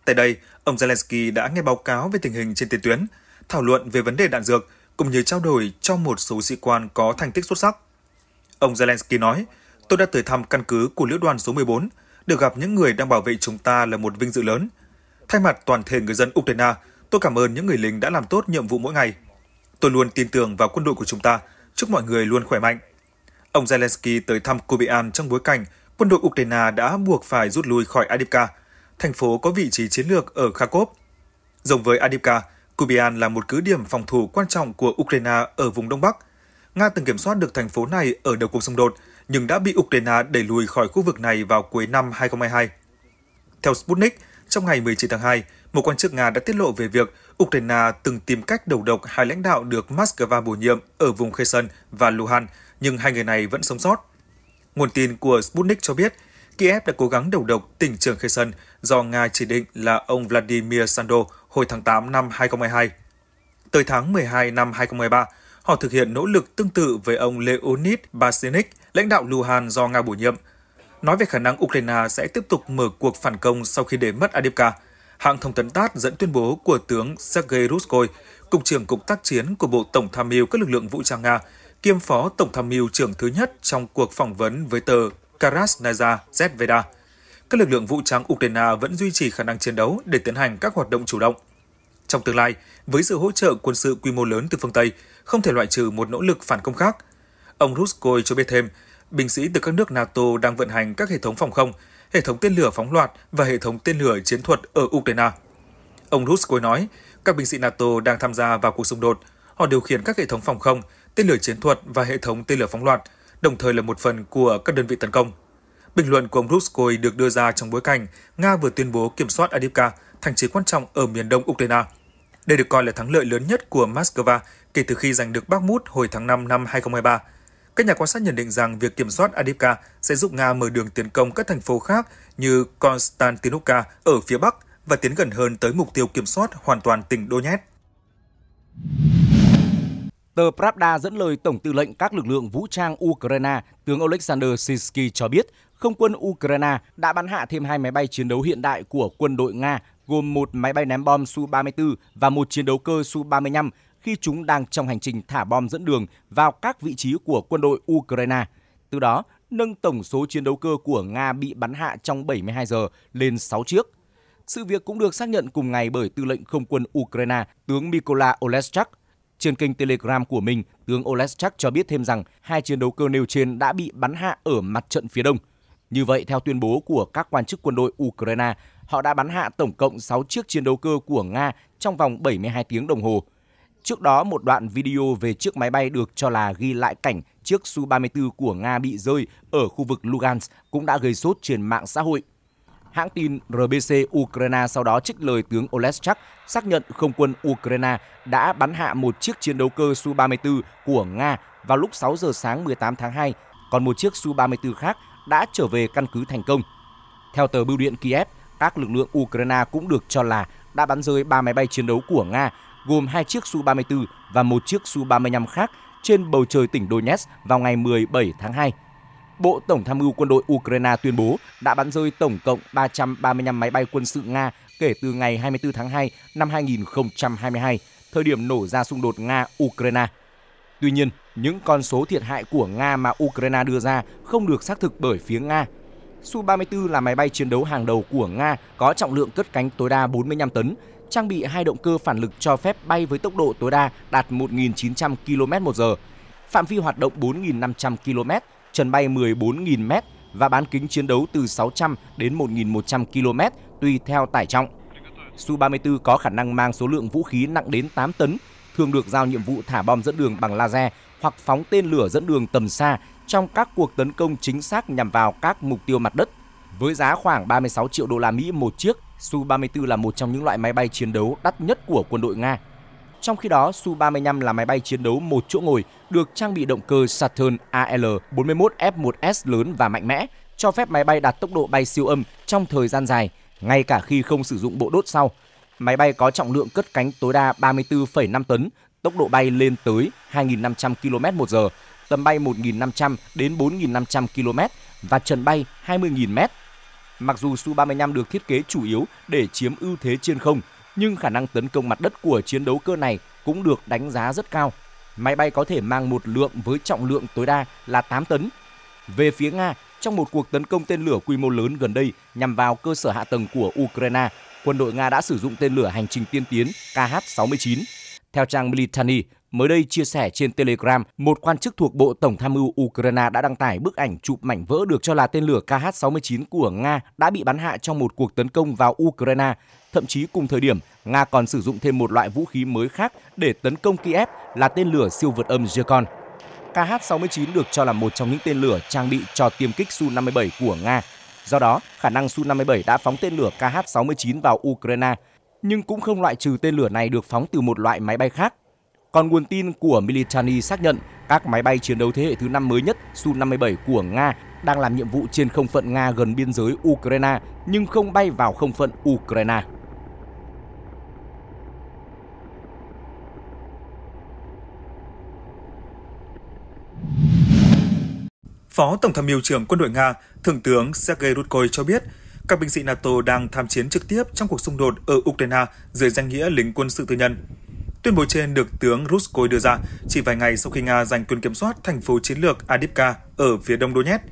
Tại đây, ông Zelensky đã nghe báo cáo về tình hình trên tiền tuyến, thảo luận về vấn đề đạn dược, cũng như trao đổi cho một số sĩ quan có thành tích xuất sắc. Ông Zelensky nói, tôi đã tới thăm căn cứ của Lữ đoàn số 14, được gặp những người đang bảo vệ chúng ta là một vinh dự lớn. Thay mặt toàn thể người dân Ukraine, tôi cảm ơn những người lính đã làm tốt nhiệm vụ mỗi ngày. Tôi luôn tin tưởng vào quân đội của chúng ta, chúc mọi người luôn khỏe mạnh. Ông Zelensky tới thăm Kubian trong bối cảnh quân đội Ukraine đã buộc phải rút lui khỏi Adivka, thành phố có vị trí chiến lược ở Kharkov. Giống với Adivka, Kubian là một cứ điểm phòng thủ quan trọng của Ukraine ở vùng Đông Bắc. Nga từng kiểm soát được thành phố này ở đầu cuộc xung đột, nhưng đã bị Ukraine đẩy lùi khỏi khu vực này vào cuối năm 2022. Theo Sputnik, trong ngày 19 tháng 2, một quan chức Nga đã tiết lộ về việc Ukraine từng tìm cách đầu độc hai lãnh đạo được Moscow bổ nhiệm ở vùng Kherson và Luhansk nhưng hai người này vẫn sống sót. Nguồn tin của Sputnik cho biết, Kiev đã cố gắng đầu độc tỉnh trường Kherson do Nga chỉ định là ông Vladimir Sando hồi tháng 8 năm 2022. Tới tháng 12 năm 2023, họ thực hiện nỗ lực tương tự với ông Leonid Basenik, lãnh đạo Luhan do Nga bổ nhiệm. Nói về khả năng Ukraine sẽ tiếp tục mở cuộc phản công sau khi để mất Adivka, hãng thông tấn TASS dẫn tuyên bố của tướng Sergei Ruskoy, Cục trưởng Cục tác chiến của Bộ Tổng tham mưu các lực lượng vũ trang Nga, kiêm phó tổng tham mưu trưởng thứ nhất trong cuộc phỏng vấn với tờ Karasnaya Zveda, Các lực lượng vũ trang Ukraine vẫn duy trì khả năng chiến đấu để tiến hành các hoạt động chủ động. Trong tương lai, với sự hỗ trợ quân sự quy mô lớn từ phương Tây, không thể loại trừ một nỗ lực phản công khác. Ông Ruskoy cho biết thêm, binh sĩ từ các nước NATO đang vận hành các hệ thống phòng không, hệ thống tên lửa phóng loạt và hệ thống tên lửa chiến thuật ở Ukraine. Ông Ruskoy nói, các binh sĩ NATO đang tham gia vào cuộc xung đột. Họ điều khiển các hệ thống phòng không, tên lửa chiến thuật và hệ thống tên lửa phóng loạt, đồng thời là một phần của các đơn vị tấn công. Bình luận của ông Ruskoy được đưa ra trong bối cảnh Nga vừa tuyên bố kiểm soát Adivka, thành trì quan trọng ở miền đông Ukraine. Đây được coi là thắng lợi lớn nhất của Moscow kể từ khi giành được Bakhmut hồi tháng 5 năm 2023. Các nhà quan sát nhận định rằng việc kiểm soát Adivka sẽ giúp Nga mở đường tiến công các thành phố khác như Konstantinovka ở phía Bắc và tiến gần hơn tới mục tiêu kiểm soát hoàn toàn tỉnh Donetsk. Tờ Pravda dẫn lời Tổng tư lệnh các lực lượng vũ trang Ukraine, tướng Oleksandr Sisky cho biết, không quân Ukraine đã bắn hạ thêm hai máy bay chiến đấu hiện đại của quân đội Nga, gồm một máy bay ném bom Su-34 và một chiến đấu cơ Su-35 khi chúng đang trong hành trình thả bom dẫn đường vào các vị trí của quân đội Ukraine. Từ đó, nâng tổng số chiến đấu cơ của Nga bị bắn hạ trong 72 giờ lên 6 chiếc. Sự việc cũng được xác nhận cùng ngày bởi tư lệnh không quân Ukraine, tướng Mykola Oleschak, trên kênh Telegram của mình, tướng Oleschak cho biết thêm rằng hai chiến đấu cơ nêu trên đã bị bắn hạ ở mặt trận phía đông. Như vậy, theo tuyên bố của các quan chức quân đội Ukraine, họ đã bắn hạ tổng cộng 6 chiếc chiến đấu cơ của Nga trong vòng 72 tiếng đồng hồ. Trước đó, một đoạn video về chiếc máy bay được cho là ghi lại cảnh chiếc Su-34 của Nga bị rơi ở khu vực Lugansk cũng đã gây sốt trên mạng xã hội. Hãng tin RBC Ukraine sau đó trích lời tướng Oleschak xác nhận không quân Ukraine đã bắn hạ một chiếc chiến đấu cơ Su-34 của Nga vào lúc 6 giờ sáng 18 tháng 2, còn một chiếc Su-34 khác đã trở về căn cứ thành công. Theo tờ Bưu điện Kiev, các lực lượng Ukraine cũng được cho là đã bắn rơi 3 máy bay chiến đấu của Nga, gồm hai chiếc Su-34 và một chiếc Su-35 khác trên bầu trời tỉnh Donetsk vào ngày 17 tháng 2. Bộ Tổng tham mưu quân đội Ukraine tuyên bố đã bắn rơi tổng cộng 335 máy bay quân sự Nga kể từ ngày 24 tháng 2 năm 2022, thời điểm nổ ra xung đột Nga-Ukraine. Tuy nhiên, những con số thiệt hại của Nga mà Ukraine đưa ra không được xác thực bởi phía Nga. Su-34 là máy bay chiến đấu hàng đầu của Nga có trọng lượng cất cánh tối đa 45 tấn, trang bị hai động cơ phản lực cho phép bay với tốc độ tối đa đạt 1.900 km/h, phạm vi hoạt động 4.500 km, trần bay 14.000m và bán kính chiến đấu từ 600 đến 1.100 km tùy theo tải trọng. Su-34 có khả năng mang số lượng vũ khí nặng đến 8 tấn, thường được giao nhiệm vụ thả bom dẫn đường bằng laser hoặc phóng tên lửa dẫn đường tầm xa trong các cuộc tấn công chính xác nhằm vào các mục tiêu mặt đất. Với giá khoảng 36 triệu đô la Mỹ một chiếc, Su-34 là một trong những loại máy bay chiến đấu đắt nhất của quân đội Nga trong khi đó, Su-35 là máy bay chiến đấu một chỗ ngồi được trang bị động cơ Saturn AL-41F1S lớn và mạnh mẽ, cho phép máy bay đạt tốc độ bay siêu âm trong thời gian dài, ngay cả khi không sử dụng bộ đốt sau. Máy bay có trọng lượng cất cánh tối đa 34,5 tấn, tốc độ bay lên tới 2.500 km h tầm bay 1.500 đến 4.500 km và trần bay 20.000 m. Mặc dù Su-35 được thiết kế chủ yếu để chiếm ưu thế trên không, nhưng khả năng tấn công mặt đất của chiến đấu cơ này cũng được đánh giá rất cao. Máy bay có thể mang một lượng với trọng lượng tối đa là 8 tấn. Về phía Nga, trong một cuộc tấn công tên lửa quy mô lớn gần đây nhằm vào cơ sở hạ tầng của Ukraine, quân đội Nga đã sử dụng tên lửa hành trình tiên tiến KH-69. Theo trang Militani, mới đây chia sẻ trên Telegram, một quan chức thuộc Bộ Tổng tham mưu Ukraine đã đăng tải bức ảnh chụp mảnh vỡ được cho là tên lửa KH-69 của Nga đã bị bắn hạ trong một cuộc tấn công vào Ukraine. Thậm chí cùng thời điểm, Nga còn sử dụng thêm một loại vũ khí mới khác để tấn công Kiev là tên lửa siêu vượt âm Zircon. KH-69 được cho là một trong những tên lửa trang bị cho tiêm kích Su-57 của Nga. Do đó, khả năng Su-57 đã phóng tên lửa KH-69 vào Ukraine, nhưng cũng không loại trừ tên lửa này được phóng từ một loại máy bay khác còn nguồn tin của Militani xác nhận các máy bay chiến đấu thế hệ thứ năm mới nhất Su-57 của Nga đang làm nhiệm vụ trên không phận Nga gần biên giới Ukraine nhưng không bay vào không phận Ukraine. Phó Tổng tham mưu trưởng quân đội Nga, Thượng tướng Sergei Rutkoy cho biết, các binh sĩ NATO đang tham chiến trực tiếp trong cuộc xung đột ở Ukraine dưới danh nghĩa lính quân sự tư nhân. Tuyên bố trên được tướng Ruskoy đưa ra chỉ vài ngày sau khi Nga giành quyền kiểm soát thành phố chiến lược Adipka ở phía đông Donetsk.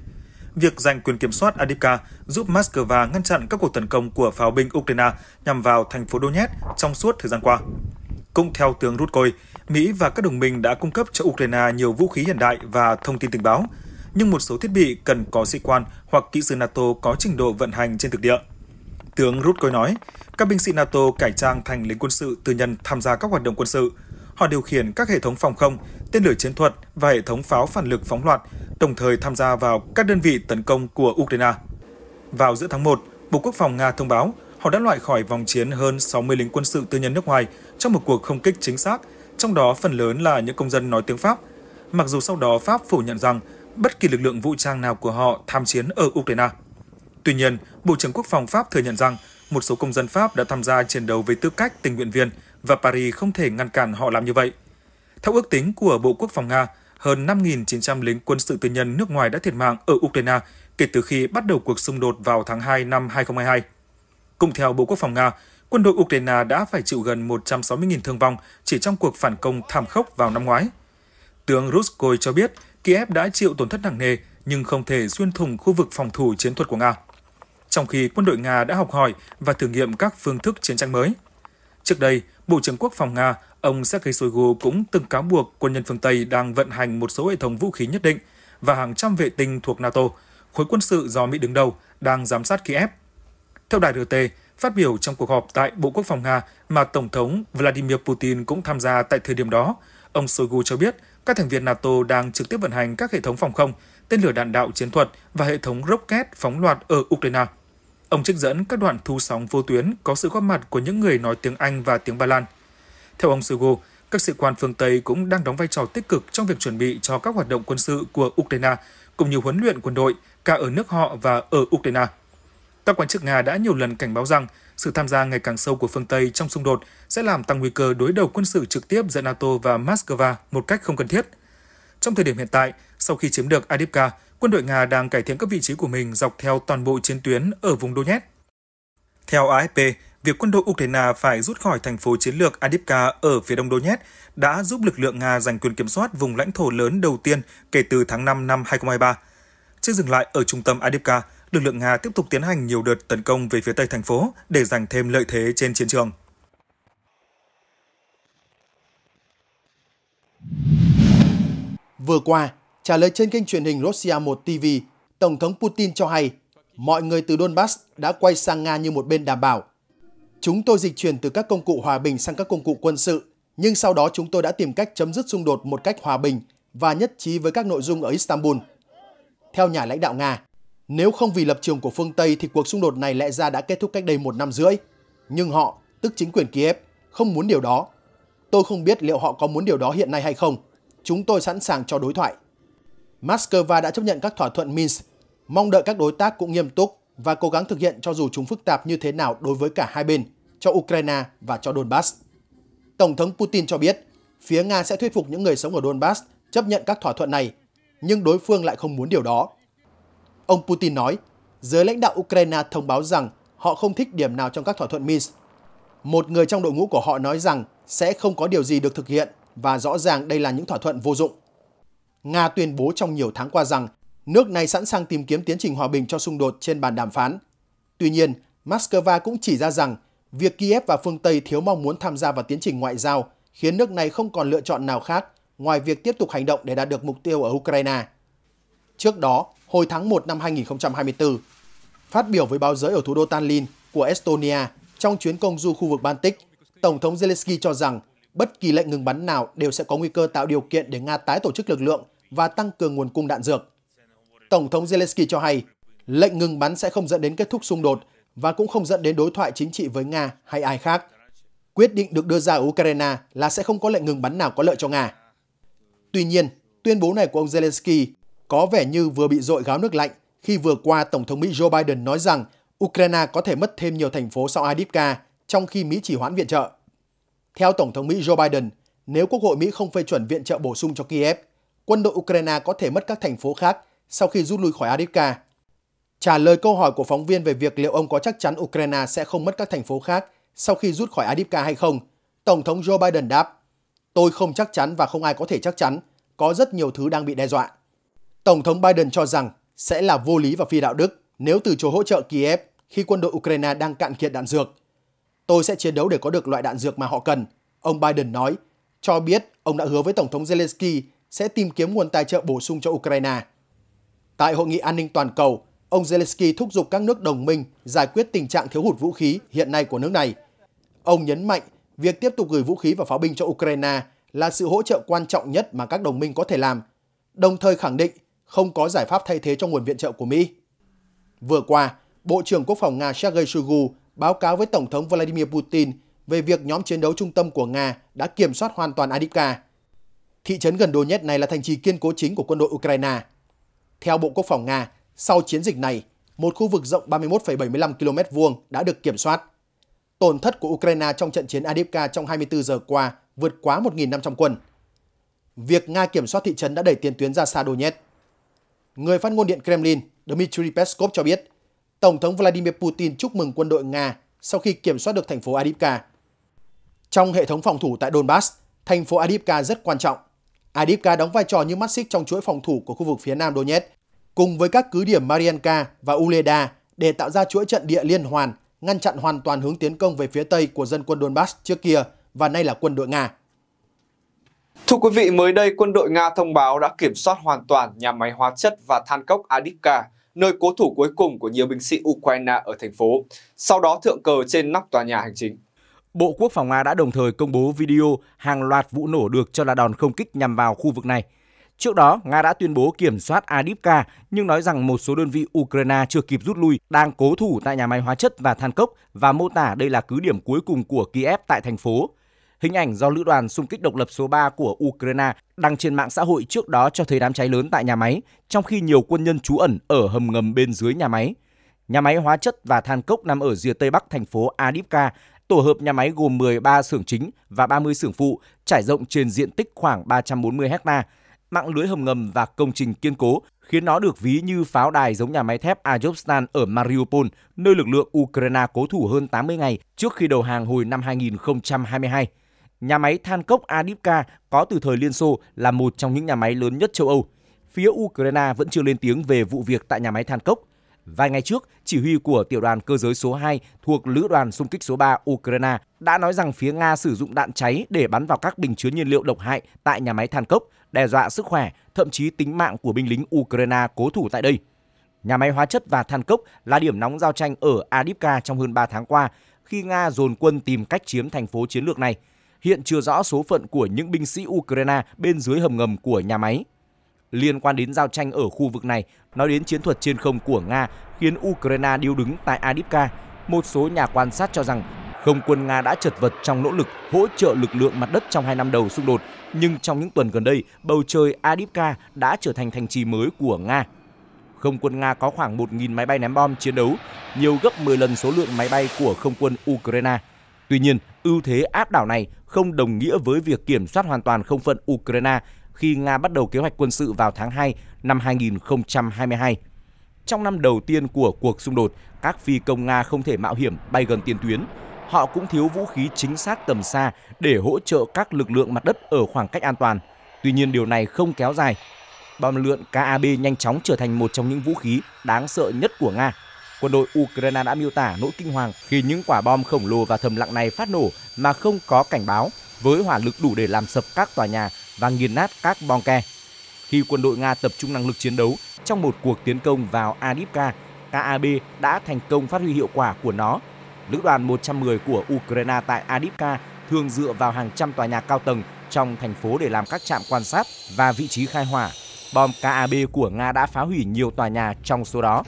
Việc giành quyền kiểm soát Adipka giúp Moscow ngăn chặn các cuộc tấn công của pháo binh Ukraine nhằm vào thành phố Donetsk trong suốt thời gian qua. Cũng theo tướng Ruskoy, Mỹ và các đồng minh đã cung cấp cho Ukraine nhiều vũ khí hiện đại và thông tin tình báo, nhưng một số thiết bị cần có sĩ quan hoặc kỹ sư NATO có trình độ vận hành trên thực địa tướng Rutko nói, các binh sĩ NATO cải trang thành lính quân sự tư nhân tham gia các hoạt động quân sự. Họ điều khiển các hệ thống phòng không, tên lửa chiến thuật và hệ thống pháo phản lực phóng loạt, đồng thời tham gia vào các đơn vị tấn công của Ukraine. Vào giữa tháng 1, Bộ Quốc phòng Nga thông báo họ đã loại khỏi vòng chiến hơn 60 lính quân sự tư nhân nước ngoài trong một cuộc không kích chính xác, trong đó phần lớn là những công dân nói tiếng Pháp. Mặc dù sau đó Pháp phủ nhận rằng bất kỳ lực lượng vũ trang nào của họ tham chiến ở Ukraine. Tuy nhiên, Bộ trưởng Quốc phòng Pháp thừa nhận rằng một số công dân Pháp đã tham gia chiến đấu với tư cách tình nguyện viên và Paris không thể ngăn cản họ làm như vậy. Theo ước tính của Bộ Quốc phòng Nga, hơn 5.900 lính quân sự tư nhân nước ngoài đã thiệt mạng ở Ukraine kể từ khi bắt đầu cuộc xung đột vào tháng 2 năm 2022. Cùng theo Bộ Quốc phòng Nga, quân đội Ukraine đã phải chịu gần 160.000 thương vong chỉ trong cuộc phản công thảm khốc vào năm ngoái. Tướng Ruskoy cho biết Kiev đã chịu tổn thất nặng nề nhưng không thể xuyên thủng khu vực phòng thủ chiến thuật của Nga trong khi quân đội Nga đã học hỏi và thử nghiệm các phương thức chiến tranh mới. Trước đây, Bộ trưởng Quốc phòng Nga, ông Sergei Shoigu cũng từng cáo buộc quân nhân phương Tây đang vận hành một số hệ thống vũ khí nhất định và hàng trăm vệ tinh thuộc NATO, khối quân sự do Mỹ đứng đầu, đang giám sát Kiev. Theo đài RT, phát biểu trong cuộc họp tại Bộ Quốc phòng Nga mà Tổng thống Vladimir Putin cũng tham gia tại thời điểm đó, ông Shoigu cho biết các thành viên NATO đang trực tiếp vận hành các hệ thống phòng không, tên lửa đạn đạo chiến thuật và hệ thống rocket phóng loạt ở Ukraine. Ông trích dẫn các đoạn thu sóng vô tuyến có sự góp mặt của những người nói tiếng Anh và tiếng Ba Lan. Theo ông Sugo, các sĩ quan phương Tây cũng đang đóng vai trò tích cực trong việc chuẩn bị cho các hoạt động quân sự của Ukraine, cũng như huấn luyện quân đội cả ở nước họ và ở Ukraine. Các quan chức Nga đã nhiều lần cảnh báo rằng sự tham gia ngày càng sâu của phương Tây trong xung đột sẽ làm tăng nguy cơ đối đầu quân sự trực tiếp giữa NATO và Moscow một cách không cần thiết. Trong thời điểm hiện tại, sau khi chiếm được Adipka, quân đội Nga đang cải thiện các vị trí của mình dọc theo toàn bộ chiến tuyến ở vùng Donetsk. Theo AFP, việc quân đội Ukraine phải rút khỏi thành phố chiến lược Adivka ở phía đông Donetsk đã giúp lực lượng Nga giành quyền kiểm soát vùng lãnh thổ lớn đầu tiên kể từ tháng 5 năm 2023. Chưa dừng lại ở trung tâm Adivka, lực lượng Nga tiếp tục tiến hành nhiều đợt tấn công về phía tây thành phố để giành thêm lợi thế trên chiến trường. Vừa qua, Trả lời trên kênh truyền hình Russia 1 TV, Tổng thống Putin cho hay mọi người từ Donbass đã quay sang Nga như một bên đảm bảo. Chúng tôi dịch chuyển từ các công cụ hòa bình sang các công cụ quân sự, nhưng sau đó chúng tôi đã tìm cách chấm dứt xung đột một cách hòa bình và nhất trí với các nội dung ở Istanbul. Theo nhà lãnh đạo Nga, nếu không vì lập trường của phương Tây thì cuộc xung đột này lẽ ra đã kết thúc cách đây một năm rưỡi. Nhưng họ, tức chính quyền Kiev, không muốn điều đó. Tôi không biết liệu họ có muốn điều đó hiện nay hay không. Chúng tôi sẵn sàng cho đối thoại. Moscow đã chấp nhận các thỏa thuận Minsk, mong đợi các đối tác cũng nghiêm túc và cố gắng thực hiện cho dù chúng phức tạp như thế nào đối với cả hai bên, cho Ukraine và cho Donbass. Tổng thống Putin cho biết, phía Nga sẽ thuyết phục những người sống ở Donbass chấp nhận các thỏa thuận này, nhưng đối phương lại không muốn điều đó. Ông Putin nói, giới lãnh đạo Ukraine thông báo rằng họ không thích điểm nào trong các thỏa thuận Minsk. Một người trong đội ngũ của họ nói rằng sẽ không có điều gì được thực hiện và rõ ràng đây là những thỏa thuận vô dụng. Nga tuyên bố trong nhiều tháng qua rằng nước này sẵn sàng tìm kiếm tiến trình hòa bình cho xung đột trên bàn đàm phán. Tuy nhiên, Moscow cũng chỉ ra rằng việc Kiev và phương Tây thiếu mong muốn tham gia vào tiến trình ngoại giao khiến nước này không còn lựa chọn nào khác ngoài việc tiếp tục hành động để đạt được mục tiêu ở Ukraine. Trước đó, hồi tháng 1 năm 2024, phát biểu với báo giới ở thủ đô Tallinn của Estonia trong chuyến công du khu vực Baltic, Tổng thống Zelensky cho rằng bất kỳ lệnh ngừng bắn nào đều sẽ có nguy cơ tạo điều kiện để Nga tái tổ chức lực lượng và tăng cường nguồn cung đạn dược. Tổng thống Zelensky cho hay, lệnh ngừng bắn sẽ không dẫn đến kết thúc xung đột và cũng không dẫn đến đối thoại chính trị với Nga hay ai khác. Quyết định được đưa ra ở Ukraine là sẽ không có lệnh ngừng bắn nào có lợi cho Nga. Tuy nhiên, tuyên bố này của ông Zelensky có vẻ như vừa bị dội gáo nước lạnh khi vừa qua Tổng thống Mỹ Joe Biden nói rằng Ukraine có thể mất thêm nhiều thành phố sau Adipka trong khi Mỹ chỉ hoãn viện trợ. Theo Tổng thống Mỹ Joe Biden, nếu Quốc hội Mỹ không phê chuẩn viện trợ bổ sung cho Kiev, quân đội Ukraine có thể mất các thành phố khác sau khi rút lui khỏi Adivka. Trả lời câu hỏi của phóng viên về việc liệu ông có chắc chắn Ukraine sẽ không mất các thành phố khác sau khi rút khỏi Adivka hay không, Tổng thống Joe Biden đáp, Tôi không chắc chắn và không ai có thể chắc chắn, có rất nhiều thứ đang bị đe dọa. Tổng thống Biden cho rằng sẽ là vô lý và phi đạo đức nếu từ chối hỗ trợ Kiev khi quân đội Ukraine đang cạn kiệt đạn dược. Tôi sẽ chiến đấu để có được loại đạn dược mà họ cần, ông Biden nói, cho biết ông đã hứa với Tổng thống Zelensky sẽ tìm kiếm nguồn tài trợ bổ sung cho Ukraine. Tại Hội nghị An ninh Toàn cầu, ông Zelensky thúc giục các nước đồng minh giải quyết tình trạng thiếu hụt vũ khí hiện nay của nước này. Ông nhấn mạnh việc tiếp tục gửi vũ khí và pháo binh cho Ukraine là sự hỗ trợ quan trọng nhất mà các đồng minh có thể làm, đồng thời khẳng định không có giải pháp thay thế cho nguồn viện trợ của Mỹ. Vừa qua, Bộ trưởng Quốc phòng Nga Sergei Shoigu báo cáo với Tổng thống Vladimir Putin về việc nhóm chiến đấu trung tâm của Nga đã kiểm soát hoàn toàn Adipka. Thị trấn gần Donetsk này là thành trì kiên cố chính của quân đội Ukraine. Theo Bộ Quốc phòng Nga, sau chiến dịch này, một khu vực rộng 31,75 km vuông đã được kiểm soát. Tổn thất của Ukraine trong trận chiến Adivka trong 24 giờ qua vượt quá 1.500 quân. Việc Nga kiểm soát thị trấn đã đẩy tiền tuyến ra xa Donetsk. Người phát ngôn Điện Kremlin Dmitry Peskov cho biết, Tổng thống Vladimir Putin chúc mừng quân đội Nga sau khi kiểm soát được thành phố Adivka. Trong hệ thống phòng thủ tại Donbass, thành phố Adivka rất quan trọng. Adipka đóng vai trò như mắt xích trong chuỗi phòng thủ của khu vực phía nam Donetsk, cùng với các cứ điểm Marianka và Uleda để tạo ra chuỗi trận địa liên hoàn, ngăn chặn hoàn toàn hướng tiến công về phía tây của dân quân Donbass trước kia và nay là quân đội Nga. Thưa quý vị, mới đây quân đội Nga thông báo đã kiểm soát hoàn toàn nhà máy hóa chất và than cốc Adipka, nơi cố thủ cuối cùng của nhiều binh sĩ Ukraine ở thành phố, sau đó thượng cờ trên nóc tòa nhà hành chính. Bộ Quốc phòng Nga đã đồng thời công bố video hàng loạt vụ nổ được cho là đòn không kích nhằm vào khu vực này. Trước đó, Nga đã tuyên bố kiểm soát Adipka nhưng nói rằng một số đơn vị Ukraine chưa kịp rút lui, đang cố thủ tại nhà máy hóa chất và than cốc và mô tả đây là cứ điểm cuối cùng của Kiev tại thành phố. Hình ảnh do lữ đoàn xung kích độc lập số 3 của Ukraine đăng trên mạng xã hội trước đó cho thấy đám cháy lớn tại nhà máy, trong khi nhiều quân nhân trú ẩn ở hầm ngầm bên dưới nhà máy. Nhà máy hóa chất và than cốc nằm ở rìa tây bắc thành phố Adipka Tổ hợp nhà máy gồm 13 xưởng chính và 30 xưởng phụ, trải rộng trên diện tích khoảng 340 ha. Mạng lưới hầm ngầm và công trình kiên cố khiến nó được ví như pháo đài giống nhà máy thép Azovstal ở Mariupol, nơi lực lượng Ukraine cố thủ hơn 80 ngày trước khi đầu hàng hồi năm 2022. Nhà máy than cốc Adipka có từ thời Liên Xô là một trong những nhà máy lớn nhất châu Âu. Phía Ukraine vẫn chưa lên tiếng về vụ việc tại nhà máy than cốc – Vài ngày trước, chỉ huy của tiểu đoàn cơ giới số 2 thuộc lữ đoàn xung kích số 3 Ukraine đã nói rằng phía Nga sử dụng đạn cháy để bắn vào các bình chứa nhiên liệu độc hại tại nhà máy than cốc, đe dọa sức khỏe, thậm chí tính mạng của binh lính Ukraine cố thủ tại đây. Nhà máy hóa chất và than cốc là điểm nóng giao tranh ở Adipka trong hơn 3 tháng qua, khi Nga dồn quân tìm cách chiếm thành phố chiến lược này. Hiện chưa rõ số phận của những binh sĩ Ukraine bên dưới hầm ngầm của nhà máy liên quan đến giao tranh ở khu vực này, nói đến chiến thuật trên không của Nga khiến Ukraine điêu đứng tại Adipka. Một số nhà quan sát cho rằng không quân Nga đã chật vật trong nỗ lực hỗ trợ lực lượng mặt đất trong hai năm đầu xung đột, nhưng trong những tuần gần đây, bầu trời Adipka đã trở thành thành trì mới của Nga. Không quân Nga có khoảng 1.000 máy bay ném bom chiến đấu, nhiều gấp 10 lần số lượng máy bay của không quân Ukraine. Tuy nhiên, ưu thế áp đảo này không đồng nghĩa với việc kiểm soát hoàn toàn không phận Ukraine khi Nga bắt đầu kế hoạch quân sự vào tháng 2 năm 2022. Trong năm đầu tiên của cuộc xung đột, các phi công Nga không thể mạo hiểm bay gần tiền tuyến. Họ cũng thiếu vũ khí chính xác tầm xa để hỗ trợ các lực lượng mặt đất ở khoảng cách an toàn. Tuy nhiên điều này không kéo dài. Bom lượn KAB nhanh chóng trở thành một trong những vũ khí đáng sợ nhất của Nga. Quân đội Ukraine đã miêu tả nỗi kinh hoàng khi những quả bom khổng lồ và thầm lặng này phát nổ mà không có cảnh báo với hỏa lực đủ để làm sập các tòa nhà và nghiền nát các bong ke. Khi quân đội Nga tập trung năng lực chiến đấu trong một cuộc tiến công vào Adipka, KAB đã thành công phát huy hiệu quả của nó. Lữ đoàn 110 của Ukraine tại Adipka thường dựa vào hàng trăm tòa nhà cao tầng trong thành phố để làm các trạm quan sát và vị trí khai hỏa. Bom KAB của Nga đã phá hủy nhiều tòa nhà trong số đó.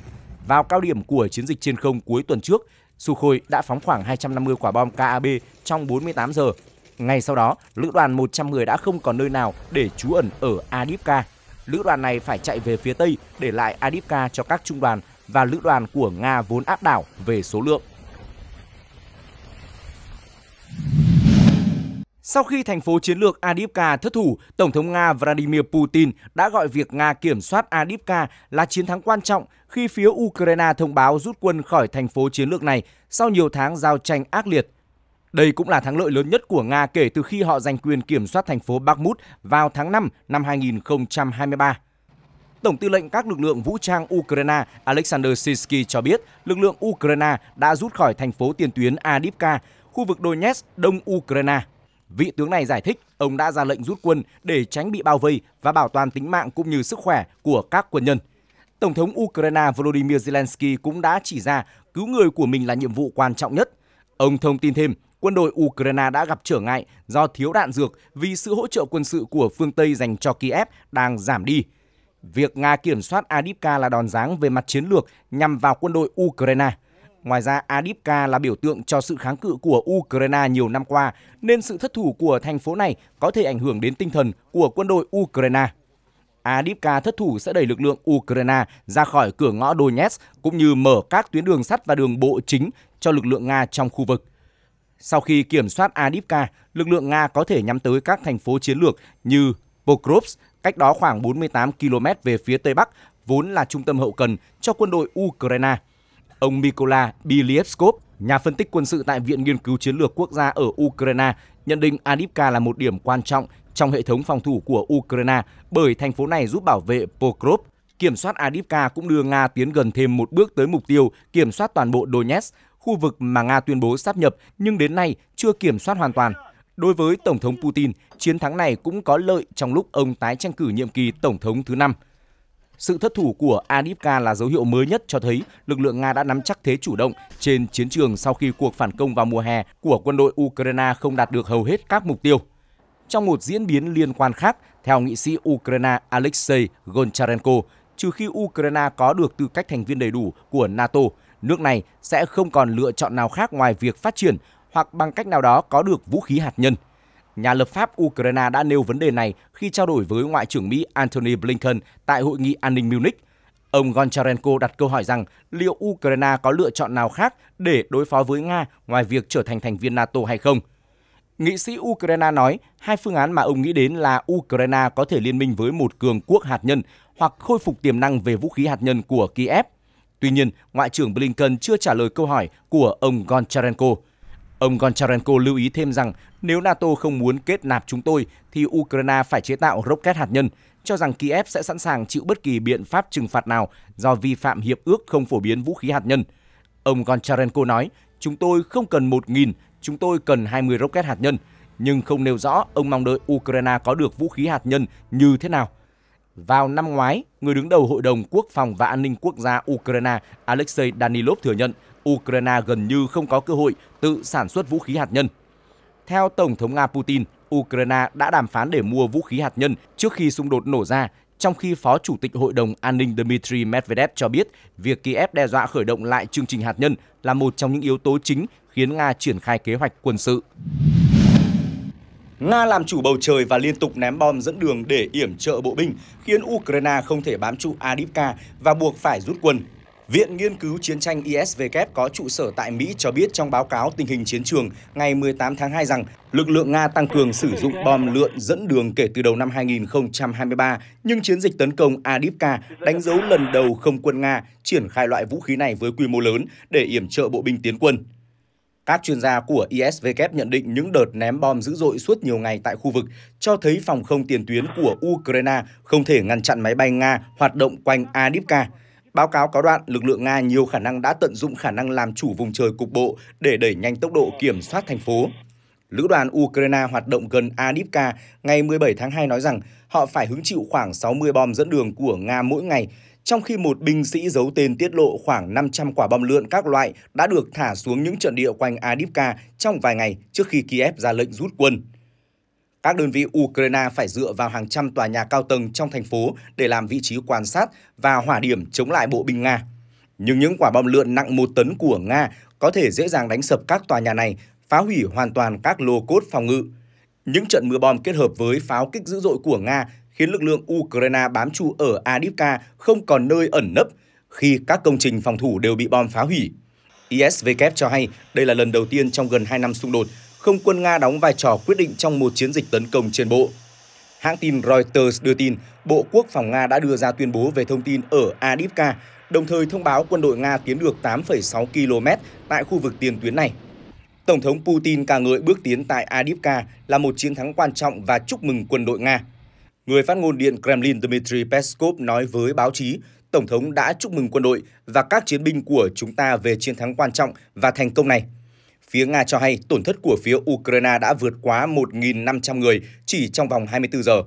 Vào cao điểm của chiến dịch trên không cuối tuần trước, Sukhoi đã phóng khoảng 250 quả bom KAB trong 48 giờ ngay sau đó, lữ đoàn 110 đã không còn nơi nào để trú ẩn ở Adipka. Lữ đoàn này phải chạy về phía Tây để lại Adipka cho các trung đoàn và lữ đoàn của Nga vốn áp đảo về số lượng. Sau khi thành phố chiến lược Adipka thất thủ, Tổng thống Nga Vladimir Putin đã gọi việc Nga kiểm soát Adipka là chiến thắng quan trọng khi phía Ukraine thông báo rút quân khỏi thành phố chiến lược này sau nhiều tháng giao tranh ác liệt đây cũng là thắng lợi lớn nhất của Nga kể từ khi họ giành quyền kiểm soát thành phố Bakhmut vào tháng 5 năm 2023. Tổng tư lệnh các lực lượng vũ trang Ukraine Alexander Sisky cho biết lực lượng Ukraine đã rút khỏi thành phố tiền tuyến adipka khu vực Donetsk, đông Ukraine. Vị tướng này giải thích ông đã ra lệnh rút quân để tránh bị bao vây và bảo toàn tính mạng cũng như sức khỏe của các quân nhân. Tổng thống Ukraine Volodymyr Zelensky cũng đã chỉ ra cứu người của mình là nhiệm vụ quan trọng nhất. Ông thông tin thêm quân đội Ukraine đã gặp trở ngại do thiếu đạn dược vì sự hỗ trợ quân sự của phương Tây dành cho Kiev đang giảm đi. Việc Nga kiểm soát Adipka là đòn giáng về mặt chiến lược nhằm vào quân đội Ukraine. Ngoài ra, Adipka là biểu tượng cho sự kháng cự của Ukraine nhiều năm qua, nên sự thất thủ của thành phố này có thể ảnh hưởng đến tinh thần của quân đội Ukraine. Adipka thất thủ sẽ đẩy lực lượng Ukraine ra khỏi cửa ngõ Donetsk cũng như mở các tuyến đường sắt và đường bộ chính cho lực lượng Nga trong khu vực. Sau khi kiểm soát Adipka, lực lượng Nga có thể nhắm tới các thành phố chiến lược như Pokrovsk, cách đó khoảng 48 km về phía tây bắc, vốn là trung tâm hậu cần cho quân đội Ukraine. Ông Mikola Bilievskov, nhà phân tích quân sự tại Viện Nghiên cứu Chiến lược Quốc gia ở Ukraine, nhận định Adipka là một điểm quan trọng trong hệ thống phòng thủ của Ukraine bởi thành phố này giúp bảo vệ Pokrovsk. Kiểm soát Adipka cũng đưa Nga tiến gần thêm một bước tới mục tiêu kiểm soát toàn bộ Donetsk khu vực mà Nga tuyên bố sáp nhập nhưng đến nay chưa kiểm soát hoàn toàn. Đối với Tổng thống Putin, chiến thắng này cũng có lợi trong lúc ông tái tranh cử nhiệm kỳ Tổng thống thứ năm. Sự thất thủ của Anivka là dấu hiệu mới nhất cho thấy lực lượng Nga đã nắm chắc thế chủ động trên chiến trường sau khi cuộc phản công vào mùa hè của quân đội Ukraine không đạt được hầu hết các mục tiêu. Trong một diễn biến liên quan khác, theo nghị sĩ Ukraine Alexei Goncharenko, trừ khi Ukraine có được tư cách thành viên đầy đủ của NATO, nước này sẽ không còn lựa chọn nào khác ngoài việc phát triển hoặc bằng cách nào đó có được vũ khí hạt nhân. Nhà lập pháp Ukraine đã nêu vấn đề này khi trao đổi với Ngoại trưởng Mỹ Antony Blinken tại Hội nghị An ninh Munich. Ông Goncharenko đặt câu hỏi rằng liệu Ukraine có lựa chọn nào khác để đối phó với Nga ngoài việc trở thành thành viên NATO hay không? Nghị sĩ Ukraine nói hai phương án mà ông nghĩ đến là Ukraine có thể liên minh với một cường quốc hạt nhân hoặc khôi phục tiềm năng về vũ khí hạt nhân của Kiev – Tuy nhiên, Ngoại trưởng Blinken chưa trả lời câu hỏi của ông Goncharenko. Ông Goncharenko lưu ý thêm rằng nếu NATO không muốn kết nạp chúng tôi thì Ukraine phải chế tạo rocket hạt nhân, cho rằng Kiev sẽ sẵn sàng chịu bất kỳ biện pháp trừng phạt nào do vi phạm hiệp ước không phổ biến vũ khí hạt nhân. Ông Goncharenko nói, chúng tôi không cần 1.000, chúng tôi cần 20 rocket hạt nhân, nhưng không nêu rõ ông mong đợi Ukraine có được vũ khí hạt nhân như thế nào. Vào năm ngoái, người đứng đầu Hội đồng Quốc phòng và An ninh Quốc gia Ukraine Alexei Danilov thừa nhận Ukraine gần như không có cơ hội tự sản xuất vũ khí hạt nhân. Theo Tổng thống Nga Putin, Ukraine đã đàm phán để mua vũ khí hạt nhân trước khi xung đột nổ ra, trong khi Phó Chủ tịch Hội đồng An ninh Dmitry Medvedev cho biết việc Kiev đe dọa khởi động lại chương trình hạt nhân là một trong những yếu tố chính khiến Nga triển khai kế hoạch quân sự. Nga làm chủ bầu trời và liên tục ném bom dẫn đường để yểm trợ bộ binh, khiến Ukraine không thể bám trụ Adipka và buộc phải rút quân. Viện Nghiên cứu Chiến tranh ISW có trụ sở tại Mỹ cho biết trong báo cáo tình hình chiến trường ngày 18 tháng 2 rằng lực lượng Nga tăng cường sử dụng bom lượn dẫn đường kể từ đầu năm 2023, nhưng chiến dịch tấn công Adipka đánh dấu lần đầu không quân Nga triển khai loại vũ khí này với quy mô lớn để yểm trợ bộ binh tiến quân. Các chuyên gia của ISW nhận định những đợt ném bom dữ dội suốt nhiều ngày tại khu vực cho thấy phòng không tiền tuyến của Ukraine không thể ngăn chặn máy bay Nga hoạt động quanh Adivka. Báo cáo có đoạn, lực lượng Nga nhiều khả năng đã tận dụng khả năng làm chủ vùng trời cục bộ để đẩy nhanh tốc độ kiểm soát thành phố. Lữ đoàn Ukraine hoạt động gần Adivka ngày 17 tháng 2 nói rằng họ phải hứng chịu khoảng 60 bom dẫn đường của Nga mỗi ngày, trong khi một binh sĩ giấu tên tiết lộ khoảng 500 quả bom lượn các loại đã được thả xuống những trận địa quanh Adivka trong vài ngày trước khi Kiev ra lệnh rút quân. Các đơn vị Ukraine phải dựa vào hàng trăm tòa nhà cao tầng trong thành phố để làm vị trí quan sát và hỏa điểm chống lại bộ binh Nga. Nhưng những quả bom lượn nặng một tấn của Nga có thể dễ dàng đánh sập các tòa nhà này, phá hủy hoàn toàn các lô cốt phòng ngự. Những trận mưa bom kết hợp với pháo kích dữ dội của Nga khiến lực lượng Ukraine bám trụ ở Adivka không còn nơi ẩn nấp khi các công trình phòng thủ đều bị bom phá hủy. ISVK cho hay đây là lần đầu tiên trong gần 2 năm xung đột, không quân Nga đóng vai trò quyết định trong một chiến dịch tấn công trên bộ. Hãng tin Reuters đưa tin Bộ Quốc phòng Nga đã đưa ra tuyên bố về thông tin ở Adivka, đồng thời thông báo quân đội Nga tiến được 8,6 km tại khu vực tiền tuyến này. Tổng thống Putin ca ngợi bước tiến tại Adivka là một chiến thắng quan trọng và chúc mừng quân đội Nga. Người phát ngôn Điện Kremlin Dmitry Peskov nói với báo chí, Tổng thống đã chúc mừng quân đội và các chiến binh của chúng ta về chiến thắng quan trọng và thành công này. Phía Nga cho hay tổn thất của phía Ukraine đã vượt quá 1.500 người chỉ trong vòng 24 giờ.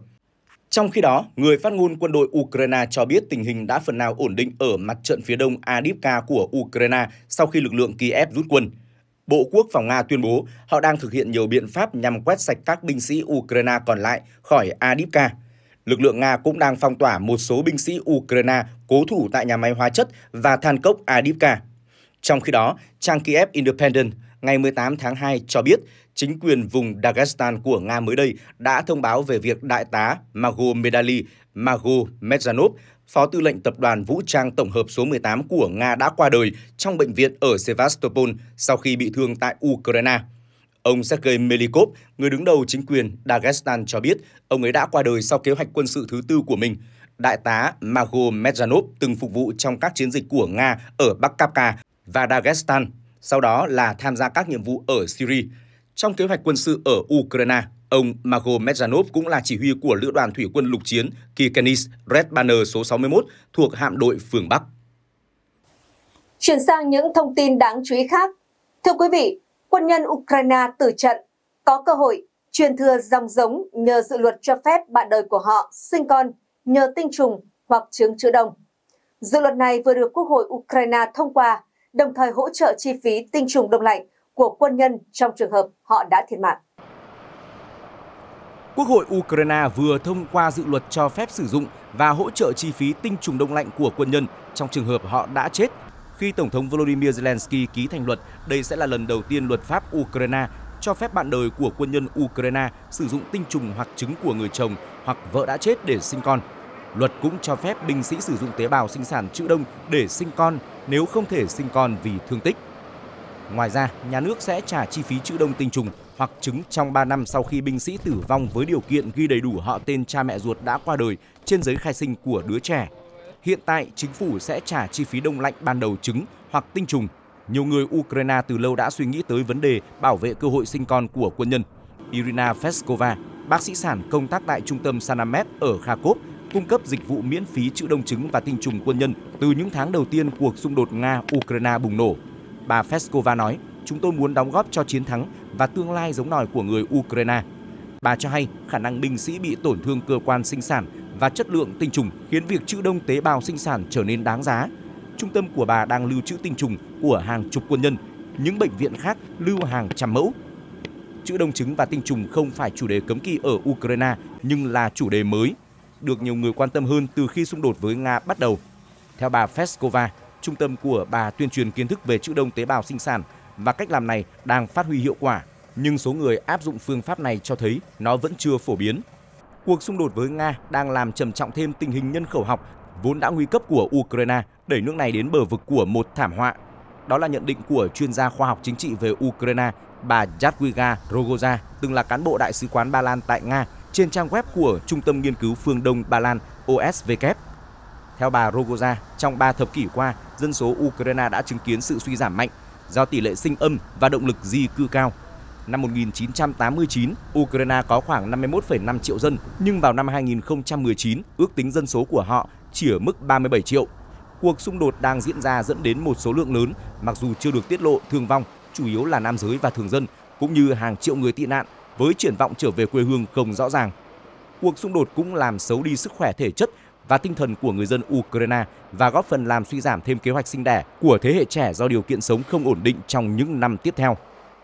Trong khi đó, người phát ngôn quân đội Ukraine cho biết tình hình đã phần nào ổn định ở mặt trận phía đông Adipka của Ukraine sau khi lực lượng Kiev rút quân. Bộ Quốc phòng Nga tuyên bố họ đang thực hiện nhiều biện pháp nhằm quét sạch các binh sĩ Ukraine còn lại khỏi Adipka lực lượng Nga cũng đang phong tỏa một số binh sĩ Ukraine cố thủ tại nhà máy hóa chất và than cốc adipka. Trong khi đó, trang Kiev Independent ngày 18 tháng 2 cho biết chính quyền vùng Dagestan của Nga mới đây đã thông báo về việc đại tá Mago Medali, Mago Medjanov, phó tư lệnh tập đoàn vũ trang tổng hợp số 18 của Nga đã qua đời trong bệnh viện ở Sevastopol sau khi bị thương tại Ukraine. Ông Sergei Melikov, người đứng đầu chính quyền Dagestan cho biết ông ấy đã qua đời sau kế hoạch quân sự thứ tư của mình. Đại tá Mago Medjanov từng phục vụ trong các chiến dịch của Nga ở Bắc Kapka và Dagestan, sau đó là tham gia các nhiệm vụ ở Syria. Trong kế hoạch quân sự ở Ukraine, ông Mago Medjanov cũng là chỉ huy của Lữ đoàn Thủy quân lục chiến Kikenis Red Banner số 61 thuộc hạm đội phương Bắc. Chuyển sang những thông tin đáng chú ý khác. Thưa quý vị, quân nhân Ukraine tử trận, có cơ hội truyền thừa dòng giống nhờ dự luật cho phép bạn đời của họ sinh con nhờ tinh trùng hoặc trứng chữa đông. Dự luật này vừa được Quốc hội Ukraine thông qua, đồng thời hỗ trợ chi phí tinh trùng đông lạnh của quân nhân trong trường hợp họ đã thiệt mạng. Quốc hội Ukraine vừa thông qua dự luật cho phép sử dụng và hỗ trợ chi phí tinh trùng đông lạnh của quân nhân trong trường hợp họ đã chết khi Tổng thống Volodymyr Zelensky ký thành luật, đây sẽ là lần đầu tiên luật pháp Ukraine cho phép bạn đời của quân nhân Ukraine sử dụng tinh trùng hoặc trứng của người chồng hoặc vợ đã chết để sinh con. Luật cũng cho phép binh sĩ sử dụng tế bào sinh sản chữ đông để sinh con nếu không thể sinh con vì thương tích. Ngoài ra, nhà nước sẽ trả chi phí chữ đông tinh trùng hoặc trứng trong 3 năm sau khi binh sĩ tử vong với điều kiện ghi đầy đủ họ tên cha mẹ ruột đã qua đời trên giấy khai sinh của đứa trẻ hiện tại chính phủ sẽ trả chi phí đông lạnh ban đầu trứng hoặc tinh trùng. Nhiều người Ukraine từ lâu đã suy nghĩ tới vấn đề bảo vệ cơ hội sinh con của quân nhân. Irina Feskova, bác sĩ sản công tác tại trung tâm Sanamed ở Kharkov, cung cấp dịch vụ miễn phí chữ đông trứng và tinh trùng quân nhân từ những tháng đầu tiên cuộc xung đột Nga-Ukraine bùng nổ. Bà Feskova nói, chúng tôi muốn đóng góp cho chiến thắng và tương lai giống nòi của người Ukraine. Bà cho hay khả năng binh sĩ bị tổn thương cơ quan sinh sản và chất lượng tinh trùng khiến việc trữ đông tế bào sinh sản trở nên đáng giá. Trung tâm của bà đang lưu trữ tinh trùng của hàng chục quân nhân, những bệnh viện khác lưu hàng trăm mẫu. Trữ đông trứng và tinh trùng không phải chủ đề cấm kỵ ở Ukraine nhưng là chủ đề mới, được nhiều người quan tâm hơn từ khi xung đột với Nga bắt đầu. Theo bà Feskova, trung tâm của bà tuyên truyền kiến thức về trữ đông tế bào sinh sản và cách làm này đang phát huy hiệu quả, nhưng số người áp dụng phương pháp này cho thấy nó vẫn chưa phổ biến cuộc xung đột với Nga đang làm trầm trọng thêm tình hình nhân khẩu học vốn đã nguy cấp của Ukraine, đẩy nước này đến bờ vực của một thảm họa. Đó là nhận định của chuyên gia khoa học chính trị về Ukraine, bà Jadwiga Rogoza, từng là cán bộ đại sứ quán Ba Lan tại Nga, trên trang web của Trung tâm Nghiên cứu Phương Đông Ba Lan OSVK. Theo bà Rogoza, trong 3 thập kỷ qua, dân số Ukraine đã chứng kiến sự suy giảm mạnh do tỷ lệ sinh âm và động lực di cư cao năm 1989, Ukraine có khoảng 51,5 triệu dân, nhưng vào năm 2019, ước tính dân số của họ chỉ ở mức 37 triệu. Cuộc xung đột đang diễn ra dẫn đến một số lượng lớn, mặc dù chưa được tiết lộ thương vong, chủ yếu là nam giới và thường dân, cũng như hàng triệu người tị nạn với triển vọng trở về quê hương không rõ ràng. Cuộc xung đột cũng làm xấu đi sức khỏe thể chất và tinh thần của người dân Ukraine và góp phần làm suy giảm thêm kế hoạch sinh đẻ của thế hệ trẻ do điều kiện sống không ổn định trong những năm tiếp theo.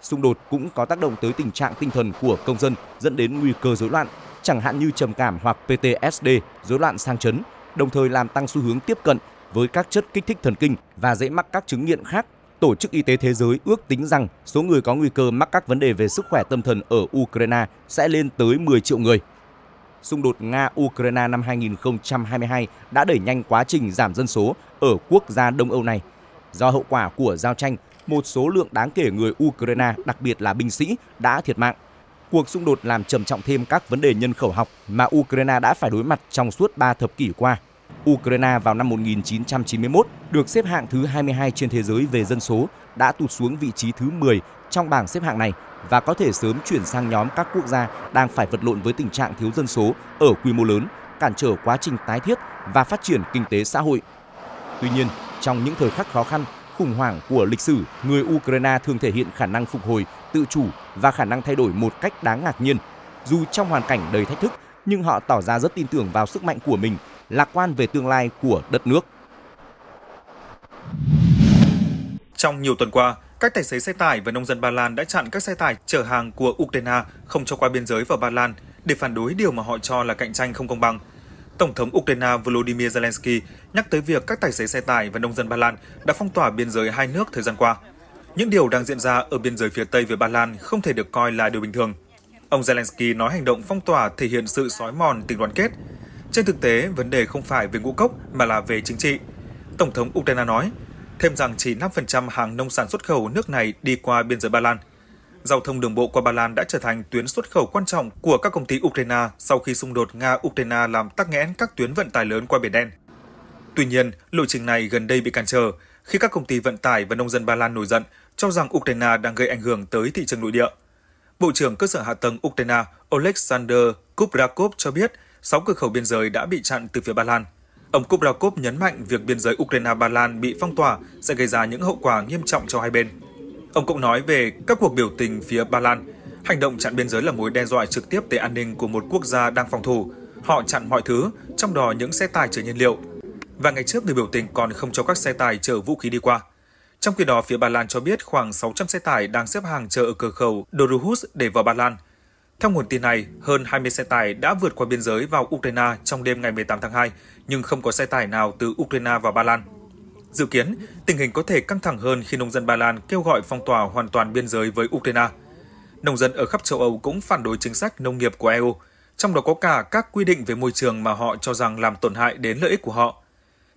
Xung đột cũng có tác động tới tình trạng tinh thần của công dân dẫn đến nguy cơ rối loạn, chẳng hạn như trầm cảm hoặc PTSD, rối loạn sang chấn, đồng thời làm tăng xu hướng tiếp cận với các chất kích thích thần kinh và dễ mắc các chứng nghiện khác. Tổ chức Y tế Thế giới ước tính rằng số người có nguy cơ mắc các vấn đề về sức khỏe tâm thần ở Ukraine sẽ lên tới 10 triệu người. Xung đột Nga-Ukraine năm 2022 đã đẩy nhanh quá trình giảm dân số ở quốc gia Đông Âu này. Do hậu quả của giao tranh, một số lượng đáng kể người Ukraine, đặc biệt là binh sĩ, đã thiệt mạng. Cuộc xung đột làm trầm trọng thêm các vấn đề nhân khẩu học mà Ukraine đã phải đối mặt trong suốt 3 thập kỷ qua. Ukraine vào năm 1991 được xếp hạng thứ 22 trên thế giới về dân số, đã tụt xuống vị trí thứ 10 trong bảng xếp hạng này và có thể sớm chuyển sang nhóm các quốc gia đang phải vật lộn với tình trạng thiếu dân số ở quy mô lớn, cản trở quá trình tái thiết và phát triển kinh tế xã hội. Tuy nhiên, trong những thời khắc khó khăn, khủng hoảng của lịch sử, người Ukraine thường thể hiện khả năng phục hồi, tự chủ và khả năng thay đổi một cách đáng ngạc nhiên. Dù trong hoàn cảnh đầy thách thức, nhưng họ tỏ ra rất tin tưởng vào sức mạnh của mình, lạc quan về tương lai của đất nước. Trong nhiều tuần qua, các tài xế xe tải và nông dân Ba Lan đã chặn các xe tải chở hàng của Ukraine không cho qua biên giới vào Ba Lan để phản đối điều mà họ cho là cạnh tranh không công bằng – Tổng thống Ukraine Volodymyr Zelensky nhắc tới việc các tài xế xe tải và nông dân Ba Lan đã phong tỏa biên giới hai nước thời gian qua. Những điều đang diễn ra ở biên giới phía Tây với Ba Lan không thể được coi là điều bình thường. Ông Zelensky nói hành động phong tỏa thể hiện sự sói mòn tình đoàn kết. Trên thực tế, vấn đề không phải về ngũ cốc mà là về chính trị. Tổng thống Ukraine nói, thêm rằng chỉ 5% hàng nông sản xuất khẩu nước này đi qua biên giới Ba Lan – Giao thông đường bộ qua Ba Lan đã trở thành tuyến xuất khẩu quan trọng của các công ty Ukraine sau khi xung đột Nga-Ukraine làm tắc nghẽn các tuyến vận tải lớn qua Biển Đen. Tuy nhiên, lộ trình này gần đây bị cản trở khi các công ty vận tải và nông dân Ba Lan nổi giận cho rằng Ukraine đang gây ảnh hưởng tới thị trường nội địa. Bộ trưởng cơ sở hạ tầng Ukraine Oleksandr Kubrakov cho biết 6 cửa khẩu biên giới đã bị chặn từ phía Ba Lan. Ông Kubrakov nhấn mạnh việc biên giới Ukraine-Ba Lan bị phong tỏa sẽ gây ra những hậu quả nghiêm trọng cho hai bên. Ông cũng nói về các cuộc biểu tình phía Ba Lan. Hành động chặn biên giới là mối đe dọa trực tiếp tới an ninh của một quốc gia đang phòng thủ. Họ chặn mọi thứ, trong đó những xe tải chở nhiên liệu. Và ngày trước người biểu tình còn không cho các xe tải chở vũ khí đi qua. Trong khi đó, phía Ba Lan cho biết khoảng 600 xe tải đang xếp hàng chờ ở cửa khẩu Doruhus để vào Ba Lan. Theo nguồn tin này, hơn 20 xe tải đã vượt qua biên giới vào Ukraine trong đêm ngày 18 tháng 2, nhưng không có xe tải nào từ Ukraine vào Ba Lan. Dự kiến, tình hình có thể căng thẳng hơn khi nông dân Ba Lan kêu gọi phong tỏa hoàn toàn biên giới với Ukraine. Nông dân ở khắp châu Âu cũng phản đối chính sách nông nghiệp của EU, trong đó có cả các quy định về môi trường mà họ cho rằng làm tổn hại đến lợi ích của họ.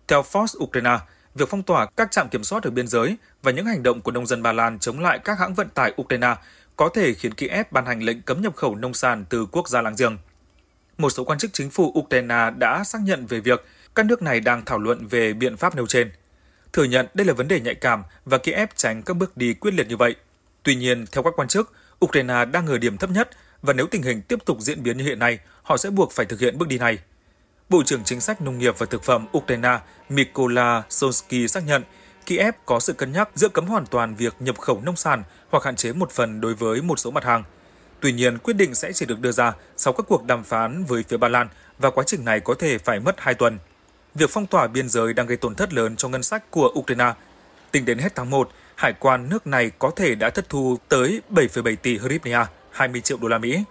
Theo Fox Ukraine, việc phong tỏa các trạm kiểm soát ở biên giới và những hành động của nông dân Ba Lan chống lại các hãng vận tải Ukraine có thể khiến Kiev ban hành lệnh cấm nhập khẩu nông sản từ quốc gia láng giềng. Một số quan chức chính phủ Ukraine đã xác nhận về việc các nước này đang thảo luận về biện pháp nêu trên thừa nhận đây là vấn đề nhạy cảm và Kiev tránh các bước đi quyết liệt như vậy. Tuy nhiên, theo các quan chức, Ukraine đang ở điểm thấp nhất và nếu tình hình tiếp tục diễn biến như hiện nay, họ sẽ buộc phải thực hiện bước đi này. Bộ trưởng Chính sách Nông nghiệp và Thực phẩm Ukraine Mykola solsky xác nhận Kiev có sự cân nhắc giữa cấm hoàn toàn việc nhập khẩu nông sản hoặc hạn chế một phần đối với một số mặt hàng. Tuy nhiên, quyết định sẽ chỉ được đưa ra sau các cuộc đàm phán với phía Ba Lan và quá trình này có thể phải mất 2 tuần việc phong tỏa biên giới đang gây tổn thất lớn cho ngân sách của Ukraine. Tính đến hết tháng 1, hải quan nước này có thể đã thất thu tới 7,7 tỷ hryvnia, 20 triệu đô la Mỹ.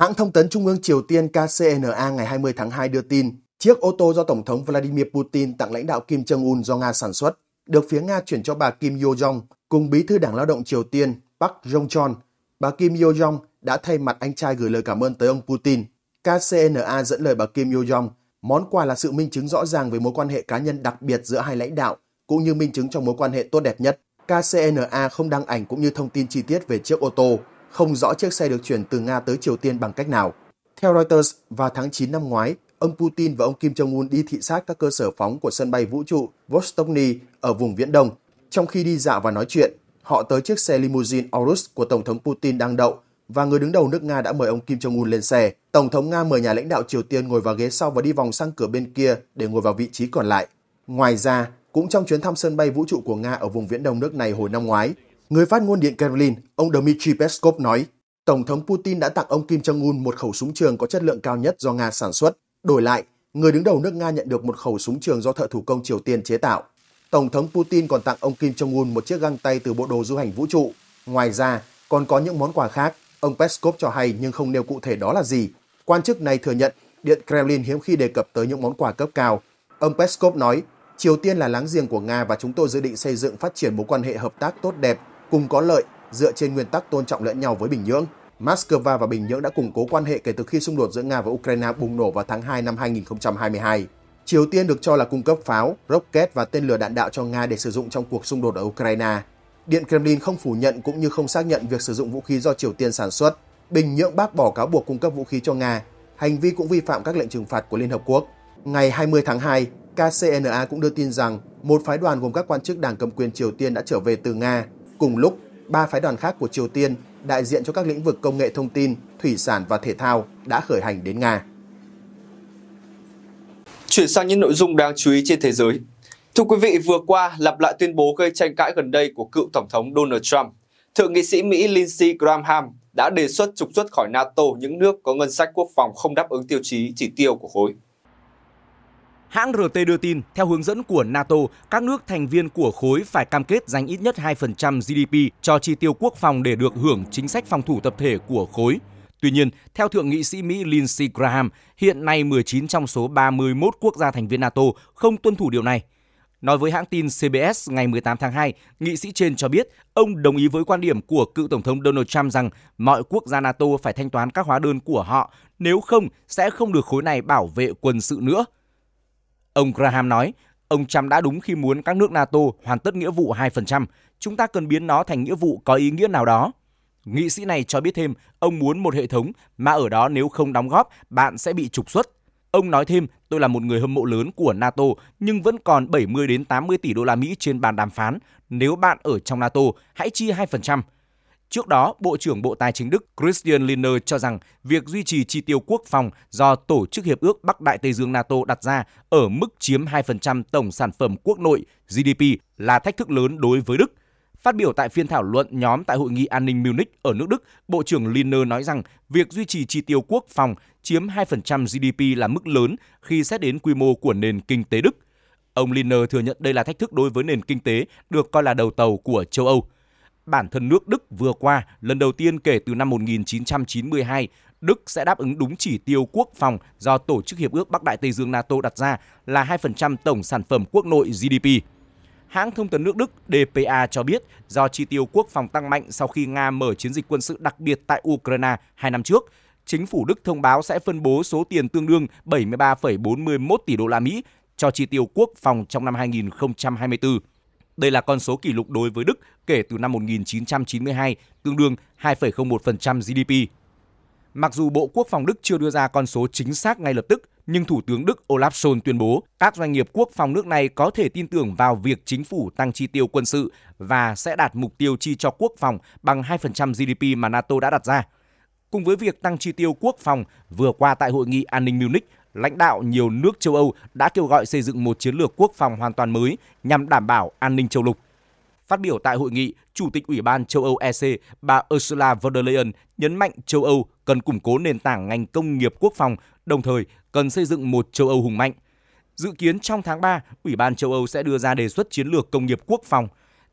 Hãng thông tấn Trung ương Triều Tiên KCNA ngày 20 tháng 2 đưa tin, chiếc ô tô do Tổng thống Vladimir Putin tặng lãnh đạo Kim Jong-un do Nga sản xuất, được phía Nga chuyển cho bà Kim Yo-jong cùng bí thư Đảng Lao động Triều Tiên Park Jong-chon. Bà Kim Yo-jong đã thay mặt anh trai gửi lời cảm ơn tới ông Putin KCNA dẫn lời bà Kim Yo Jong, món quà là sự minh chứng rõ ràng về mối quan hệ cá nhân đặc biệt giữa hai lãnh đạo, cũng như minh chứng cho mối quan hệ tốt đẹp nhất. KCNA không đăng ảnh cũng như thông tin chi tiết về chiếc ô tô, không rõ chiếc xe được chuyển từ Nga tới Triều Tiên bằng cách nào. Theo Reuters, vào tháng 9 năm ngoái, ông Putin và ông Kim Jong-un đi thị sát các cơ sở phóng của sân bay vũ trụ Vostokny ở vùng Viễn Đông. Trong khi đi dạo và nói chuyện, họ tới chiếc xe limousine Aurus của Tổng thống Putin đang đậu và người đứng đầu nước Nga đã mời ông Kim Jong-un lên xe. Tổng thống Nga mời nhà lãnh đạo Triều Tiên ngồi vào ghế sau và đi vòng sang cửa bên kia để ngồi vào vị trí còn lại. Ngoài ra, cũng trong chuyến thăm sân bay vũ trụ của Nga ở vùng viễn đông nước này hồi năm ngoái, người phát ngôn điện Kremlin, ông Dmitry Peskov nói, Tổng thống Putin đã tặng ông Kim Jong-un một khẩu súng trường có chất lượng cao nhất do Nga sản xuất. Đổi lại, người đứng đầu nước Nga nhận được một khẩu súng trường do thợ thủ công Triều Tiên chế tạo. Tổng thống Putin còn tặng ông Kim Jong-un một chiếc găng tay từ bộ đồ du hành vũ trụ. Ngoài ra, còn có những món quà khác Ông Peskov cho hay nhưng không nêu cụ thể đó là gì. Quan chức này thừa nhận Điện Kremlin hiếm khi đề cập tới những món quà cấp cao. Ông Peskov nói, Triều Tiên là láng giềng của Nga và chúng tôi dự định xây dựng phát triển mối quan hệ hợp tác tốt đẹp, cùng có lợi, dựa trên nguyên tắc tôn trọng lẫn nhau với Bình Nhưỡng. Moscow và Bình Nhưỡng đã củng cố quan hệ kể từ khi xung đột giữa Nga và Ukraine bùng nổ vào tháng 2 năm 2022. Triều Tiên được cho là cung cấp pháo, rocket và tên lửa đạn đạo cho Nga để sử dụng trong cuộc xung đột ở Ukraine. Điện Kremlin không phủ nhận cũng như không xác nhận việc sử dụng vũ khí do Triều Tiên sản xuất. Bình Nhưỡng bác bỏ cáo buộc cung cấp vũ khí cho Nga. Hành vi cũng vi phạm các lệnh trừng phạt của Liên Hợp Quốc. Ngày 20 tháng 2, KCNA cũng đưa tin rằng một phái đoàn gồm các quan chức đảng cầm quyền Triều Tiên đã trở về từ Nga. Cùng lúc, ba phái đoàn khác của Triều Tiên đại diện cho các lĩnh vực công nghệ thông tin, thủy sản và thể thao đã khởi hành đến Nga. Chuyển sang những nội dung đáng chú ý trên thế giới. Thưa quý vị, vừa qua lặp lại tuyên bố gây tranh cãi gần đây của cựu Tổng thống Donald Trump, Thượng nghị sĩ Mỹ Lindsey Graham đã đề xuất trục xuất khỏi NATO những nước có ngân sách quốc phòng không đáp ứng tiêu chí chỉ tiêu của khối. Hãng RT đưa tin, theo hướng dẫn của NATO, các nước thành viên của khối phải cam kết dành ít nhất 2% GDP cho chi tiêu quốc phòng để được hưởng chính sách phòng thủ tập thể của khối. Tuy nhiên, theo Thượng nghị sĩ Mỹ Lindsey Graham, hiện nay 19 trong số 31 quốc gia thành viên NATO không tuân thủ điều này. Nói với hãng tin CBS ngày 18 tháng 2, nghị sĩ trên cho biết ông đồng ý với quan điểm của cựu Tổng thống Donald Trump rằng mọi quốc gia NATO phải thanh toán các hóa đơn của họ, nếu không sẽ không được khối này bảo vệ quân sự nữa. Ông Graham nói, ông Trump đã đúng khi muốn các nước NATO hoàn tất nghĩa vụ 2%, chúng ta cần biến nó thành nghĩa vụ có ý nghĩa nào đó. Nghị sĩ này cho biết thêm, ông muốn một hệ thống mà ở đó nếu không đóng góp, bạn sẽ bị trục xuất. Ông nói thêm, tôi là một người hâm mộ lớn của NATO nhưng vẫn còn 70 đến 80 tỷ đô la Mỹ trên bàn đàm phán. Nếu bạn ở trong NATO, hãy chia 2%. Trước đó, Bộ trưởng Bộ Tài chính Đức Christian Lindner cho rằng việc duy trì chi tiêu quốc phòng do Tổ chức Hiệp ước Bắc Đại Tây Dương NATO đặt ra ở mức chiếm 2% tổng sản phẩm quốc nội GDP là thách thức lớn đối với Đức. Phát biểu tại phiên thảo luận nhóm tại hội nghị an ninh Munich ở nước Đức, Bộ trưởng Lindner nói rằng việc duy trì chi tiêu quốc phòng chiếm 2% GDP là mức lớn khi xét đến quy mô của nền kinh tế Đức. Ông Lindner thừa nhận đây là thách thức đối với nền kinh tế được coi là đầu tàu của châu Âu. Bản thân nước Đức vừa qua, lần đầu tiên kể từ năm 1992, Đức sẽ đáp ứng đúng chỉ tiêu quốc phòng do Tổ chức Hiệp ước Bắc Đại Tây Dương NATO đặt ra là 2% tổng sản phẩm quốc nội GDP. Hãng thông tấn nước Đức DPA cho biết do chi tiêu quốc phòng tăng mạnh sau khi Nga mở chiến dịch quân sự đặc biệt tại Ukraine hai năm trước, chính phủ Đức thông báo sẽ phân bố số tiền tương đương 73,41 tỷ đô la Mỹ cho chi tiêu quốc phòng trong năm 2024. Đây là con số kỷ lục đối với Đức kể từ năm 1992, tương đương 2,01% GDP. Mặc dù Bộ Quốc phòng Đức chưa đưa ra con số chính xác ngay lập tức, nhưng Thủ tướng Đức Olaf Scholz tuyên bố các doanh nghiệp quốc phòng nước này có thể tin tưởng vào việc chính phủ tăng chi tiêu quân sự và sẽ đạt mục tiêu chi cho quốc phòng bằng 2% GDP mà NATO đã đặt ra. Cùng với việc tăng chi tiêu quốc phòng, vừa qua tại hội nghị an ninh Munich, lãnh đạo nhiều nước châu Âu đã kêu gọi xây dựng một chiến lược quốc phòng hoàn toàn mới nhằm đảm bảo an ninh châu lục. Phát biểu tại hội nghị, Chủ tịch Ủy ban châu Âu EC, bà Ursula von der Leyen nhấn mạnh châu Âu cần củng cố nền tảng ngành công nghiệp quốc phòng, đồng thời cần xây dựng một châu Âu hùng mạnh. Dự kiến trong tháng 3, Ủy ban châu Âu sẽ đưa ra đề xuất chiến lược công nghiệp quốc phòng.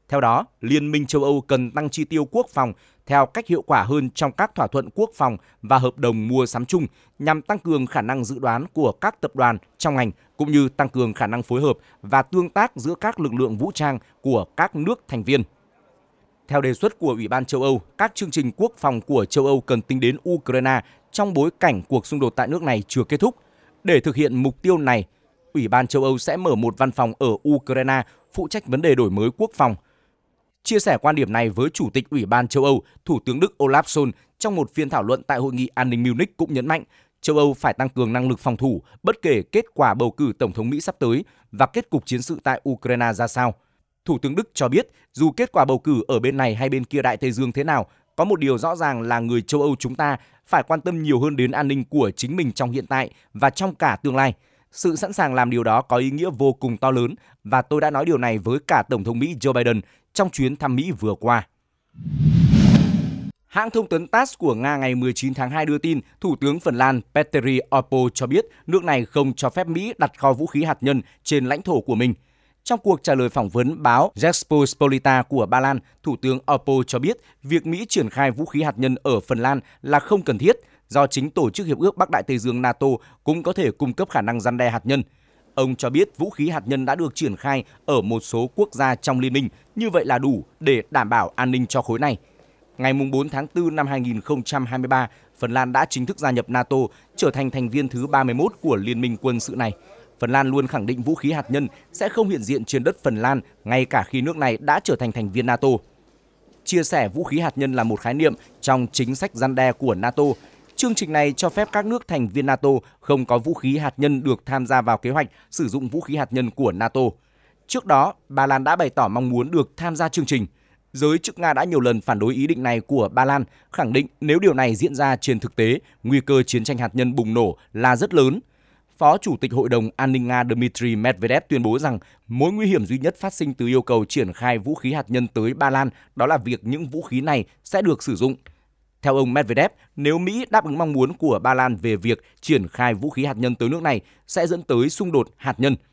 Theo đó, Liên minh châu Âu cần tăng chi tiêu quốc phòng theo cách hiệu quả hơn trong các thỏa thuận quốc phòng và hợp đồng mua sắm chung nhằm tăng cường khả năng dự đoán của các tập đoàn trong ngành cũng như tăng cường khả năng phối hợp và tương tác giữa các lực lượng vũ trang của các nước thành viên. Theo đề xuất của Ủy ban châu Âu, các chương trình quốc phòng của châu Âu cần tính đến Ukraine trong bối cảnh cuộc xung đột tại nước này chưa kết thúc. Để thực hiện mục tiêu này, Ủy ban châu Âu sẽ mở một văn phòng ở Ukraine phụ trách vấn đề đổi mới quốc phòng. Chia sẻ quan điểm này với Chủ tịch Ủy ban châu Âu, Thủ tướng Đức Olaf Scholz trong một phiên thảo luận tại Hội nghị An ninh Munich cũng nhấn mạnh châu Âu phải tăng cường năng lực phòng thủ bất kể kết quả bầu cử tổng thống Mỹ sắp tới và kết cục chiến sự tại Ukraine ra sao. Thủ tướng Đức cho biết, dù kết quả bầu cử ở bên này hay bên kia Đại Tây Dương thế nào, có một điều rõ ràng là người châu Âu chúng ta phải quan tâm nhiều hơn đến an ninh của chính mình trong hiện tại và trong cả tương lai. Sự sẵn sàng làm điều đó có ý nghĩa vô cùng to lớn và tôi đã nói điều này với cả Tổng thống Mỹ Joe Biden trong chuyến thăm Mỹ vừa qua. Hãng thông tấn TASS của Nga ngày 19 tháng 2 đưa tin, Thủ tướng Phần Lan Petteri Orpo cho biết nước này không cho phép Mỹ đặt kho vũ khí hạt nhân trên lãnh thổ của mình. Trong cuộc trả lời phỏng vấn báo Rzeczpospolita của Ba Lan, Thủ tướng Orpo cho biết việc Mỹ triển khai vũ khí hạt nhân ở Phần Lan là không cần thiết do chính Tổ chức Hiệp ước Bắc Đại Tây Dương NATO cũng có thể cung cấp khả năng răn đe hạt nhân. Ông cho biết vũ khí hạt nhân đã được triển khai ở một số quốc gia trong liên minh, như vậy là đủ để đảm bảo an ninh cho khối này. Ngày 4 tháng 4 năm 2023, Phần Lan đã chính thức gia nhập NATO, trở thành thành viên thứ 31 của Liên minh quân sự này. Phần Lan luôn khẳng định vũ khí hạt nhân sẽ không hiện diện trên đất Phần Lan, ngay cả khi nước này đã trở thành thành viên NATO. Chia sẻ vũ khí hạt nhân là một khái niệm trong chính sách gian đe của NATO. Chương trình này cho phép các nước thành viên NATO không có vũ khí hạt nhân được tham gia vào kế hoạch sử dụng vũ khí hạt nhân của NATO. Trước đó, bà Lan đã bày tỏ mong muốn được tham gia chương trình – Giới chức Nga đã nhiều lần phản đối ý định này của Ba Lan, khẳng định nếu điều này diễn ra trên thực tế, nguy cơ chiến tranh hạt nhân bùng nổ là rất lớn. Phó Chủ tịch Hội đồng An ninh Nga Dmitry Medvedev tuyên bố rằng mối nguy hiểm duy nhất phát sinh từ yêu cầu triển khai vũ khí hạt nhân tới Ba Lan đó là việc những vũ khí này sẽ được sử dụng. Theo ông Medvedev, nếu Mỹ đáp ứng mong muốn của Ba Lan về việc triển khai vũ khí hạt nhân tới nước này sẽ dẫn tới xung đột hạt nhân –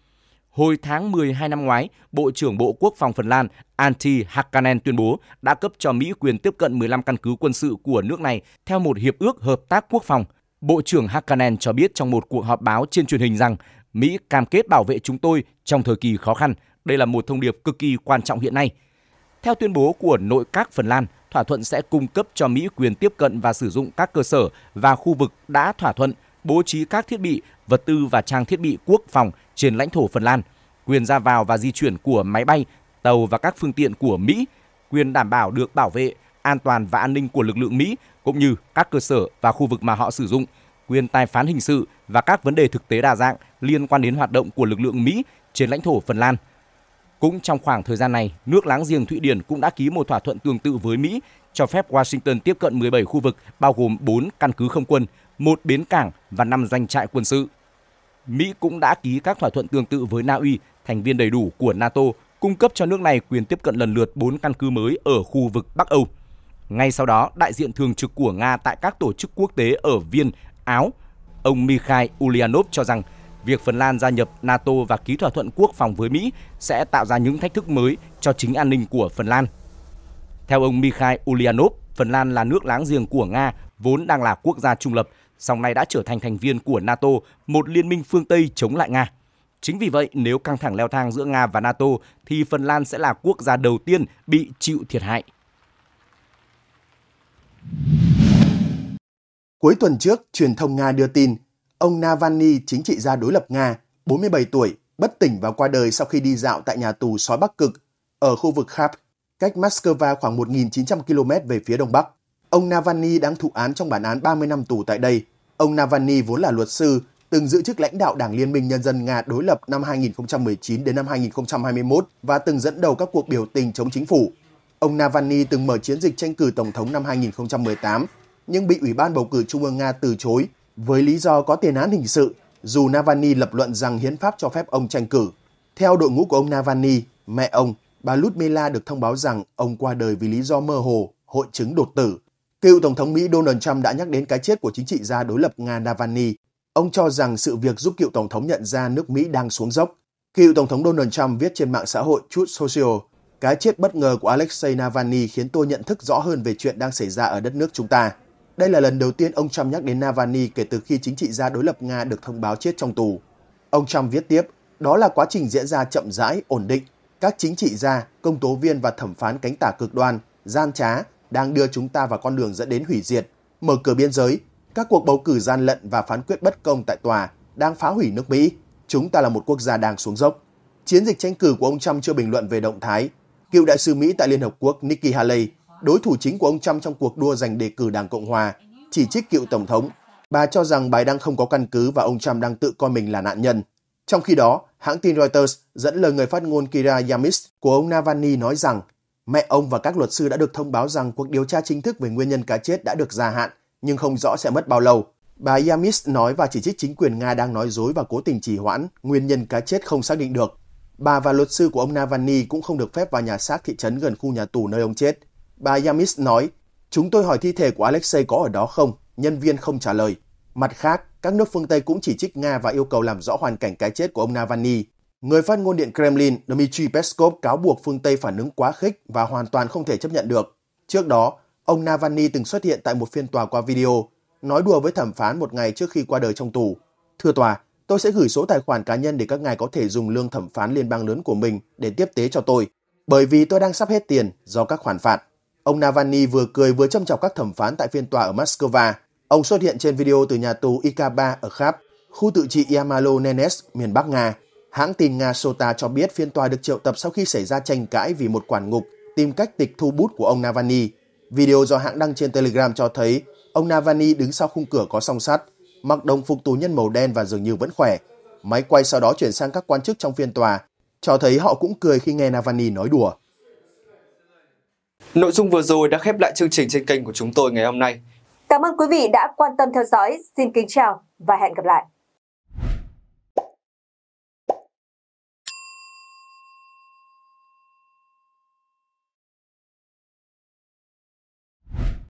Hồi tháng 12 năm ngoái, Bộ trưởng Bộ Quốc phòng Phần Lan Antti Hakkanen tuyên bố đã cấp cho Mỹ quyền tiếp cận 15 căn cứ quân sự của nước này theo một hiệp ước hợp tác quốc phòng. Bộ trưởng Hakkanen cho biết trong một cuộc họp báo trên truyền hình rằng Mỹ cam kết bảo vệ chúng tôi trong thời kỳ khó khăn. Đây là một thông điệp cực kỳ quan trọng hiện nay. Theo tuyên bố của nội các Phần Lan, thỏa thuận sẽ cung cấp cho Mỹ quyền tiếp cận và sử dụng các cơ sở và khu vực đã thỏa thuận bố trí các thiết bị, vật tư và trang thiết bị quốc phòng trên lãnh thổ Phần Lan, quyền ra vào và di chuyển của máy bay, tàu và các phương tiện của Mỹ, quyền đảm bảo được bảo vệ, an toàn và an ninh của lực lượng Mỹ cũng như các cơ sở và khu vực mà họ sử dụng, quyền tài phán hình sự và các vấn đề thực tế đa dạng liên quan đến hoạt động của lực lượng Mỹ trên lãnh thổ Phần Lan. Cũng trong khoảng thời gian này, nước láng giềng Thụy Điển cũng đã ký một thỏa thuận tương tự với Mỹ cho phép Washington tiếp cận 17 khu vực bao gồm 4 căn cứ không quân – một bến cảng và năm doanh trại quân sự. Mỹ cũng đã ký các thỏa thuận tương tự với Na Uy, thành viên đầy đủ của NATO, cung cấp cho nước này quyền tiếp cận lần lượt 4 căn cứ mới ở khu vực Bắc Âu. Ngay sau đó, đại diện thường trực của Nga tại các tổ chức quốc tế ở Viên, Áo, ông Mikhail Ulyanov cho rằng việc Phần Lan gia nhập NATO và ký thỏa thuận quốc phòng với Mỹ sẽ tạo ra những thách thức mới cho chính an ninh của Phần Lan. Theo ông Mikhail Ulyanov, Phần Lan là nước láng giềng của Nga, vốn đang là quốc gia trung lập – song nay đã trở thành thành viên của NATO, một liên minh phương Tây chống lại Nga. Chính vì vậy, nếu căng thẳng leo thang giữa Nga và NATO thì Phần Lan sẽ là quốc gia đầu tiên bị chịu thiệt hại. Cuối tuần trước, truyền thông Nga đưa tin, ông Navalny, chính trị gia đối lập Nga, 47 tuổi, bất tỉnh và qua đời sau khi đi dạo tại nhà tù sói Bắc Cực ở khu vực Kharp, cách Moscow khoảng 1.900 km về phía đông bắc. Ông Navalny đang thụ án trong bản án 30 năm tù tại đây Ông Navalny vốn là luật sư, từng giữ chức lãnh đạo Đảng Liên minh Nhân dân Nga đối lập năm 2019 đến năm 2021 và từng dẫn đầu các cuộc biểu tình chống chính phủ. Ông Navalny từng mở chiến dịch tranh cử tổng thống năm 2018 nhưng bị Ủy ban bầu cử Trung ương Nga từ chối với lý do có tiền án hình sự, dù Navalny lập luận rằng hiến pháp cho phép ông tranh cử. Theo đội ngũ của ông Navalny, mẹ ông, bà Ludmila được thông báo rằng ông qua đời vì lý do mơ hồ, hội chứng đột tử Cựu Tổng thống Mỹ Donald Trump đã nhắc đến cái chết của chính trị gia đối lập Nga Navalny. Ông cho rằng sự việc giúp cựu Tổng thống nhận ra nước Mỹ đang xuống dốc. Cựu Tổng thống Donald Trump viết trên mạng xã hội Truth Social, cái chết bất ngờ của Alexei Navalny khiến tôi nhận thức rõ hơn về chuyện đang xảy ra ở đất nước chúng ta. Đây là lần đầu tiên ông Trump nhắc đến Navalny kể từ khi chính trị gia đối lập Nga được thông báo chết trong tù. Ông Trump viết tiếp, đó là quá trình diễn ra chậm rãi, ổn định. Các chính trị gia, công tố viên và thẩm phán cánh tả cực đoan, gian trá, đang đưa chúng ta vào con đường dẫn đến hủy diệt, mở cửa biên giới, các cuộc bầu cử gian lận và phán quyết bất công tại tòa đang phá hủy nước Mỹ. Chúng ta là một quốc gia đang xuống dốc. Chiến dịch tranh cử của ông Trump chưa bình luận về động thái. Cựu đại sứ Mỹ tại Liên Hợp Quốc Nikki Haley, đối thủ chính của ông Trump trong cuộc đua giành đề cử Đảng Cộng Hòa, chỉ trích cựu Tổng thống. Bà cho rằng bài đăng không có căn cứ và ông Trump đang tự coi mình là nạn nhân. Trong khi đó, hãng tin Reuters dẫn lời người phát ngôn Kira Yamis của ông Navalny nói rằng Mẹ ông và các luật sư đã được thông báo rằng cuộc điều tra chính thức về nguyên nhân cá chết đã được gia hạn, nhưng không rõ sẽ mất bao lâu. Bà Yamis nói và chỉ trích chính quyền Nga đang nói dối và cố tình trì hoãn, nguyên nhân cá chết không xác định được. Bà và luật sư của ông Navalny cũng không được phép vào nhà xác thị trấn gần khu nhà tù nơi ông chết. Bà Yamis nói, chúng tôi hỏi thi thể của Alexei có ở đó không, nhân viên không trả lời. Mặt khác, các nước phương Tây cũng chỉ trích Nga và yêu cầu làm rõ hoàn cảnh cái chết của ông Navalny. Người phát ngôn Điện Kremlin Dmitry Peskov cáo buộc phương Tây phản ứng quá khích và hoàn toàn không thể chấp nhận được. Trước đó, ông Navalny từng xuất hiện tại một phiên tòa qua video, nói đùa với thẩm phán một ngày trước khi qua đời trong tù. Thưa tòa, tôi sẽ gửi số tài khoản cá nhân để các ngài có thể dùng lương thẩm phán liên bang lớn của mình để tiếp tế cho tôi, bởi vì tôi đang sắp hết tiền do các khoản phạt. Ông Navalny vừa cười vừa châm chọc các thẩm phán tại phiên tòa ở Moscow. Ông xuất hiện trên video từ nhà tù IK3 ở Kháp, khu tự trị yamalo nenets miền Bắc Nga, Hãng tin Nga Sota cho biết phiên tòa được triệu tập sau khi xảy ra tranh cãi vì một quản ngục tìm cách tịch thu bút của ông Navalny. Video do hãng đăng trên Telegram cho thấy ông Navalny đứng sau khung cửa có song sắt, mặc đồng phục tù nhân màu đen và dường như vẫn khỏe. Máy quay sau đó chuyển sang các quan chức trong phiên tòa, cho thấy họ cũng cười khi nghe Navalny nói đùa. Nội dung vừa rồi đã khép lại chương trình trên kênh của chúng tôi ngày hôm nay. Cảm ơn quý vị đã quan tâm theo dõi. Xin kính chào và hẹn gặp lại.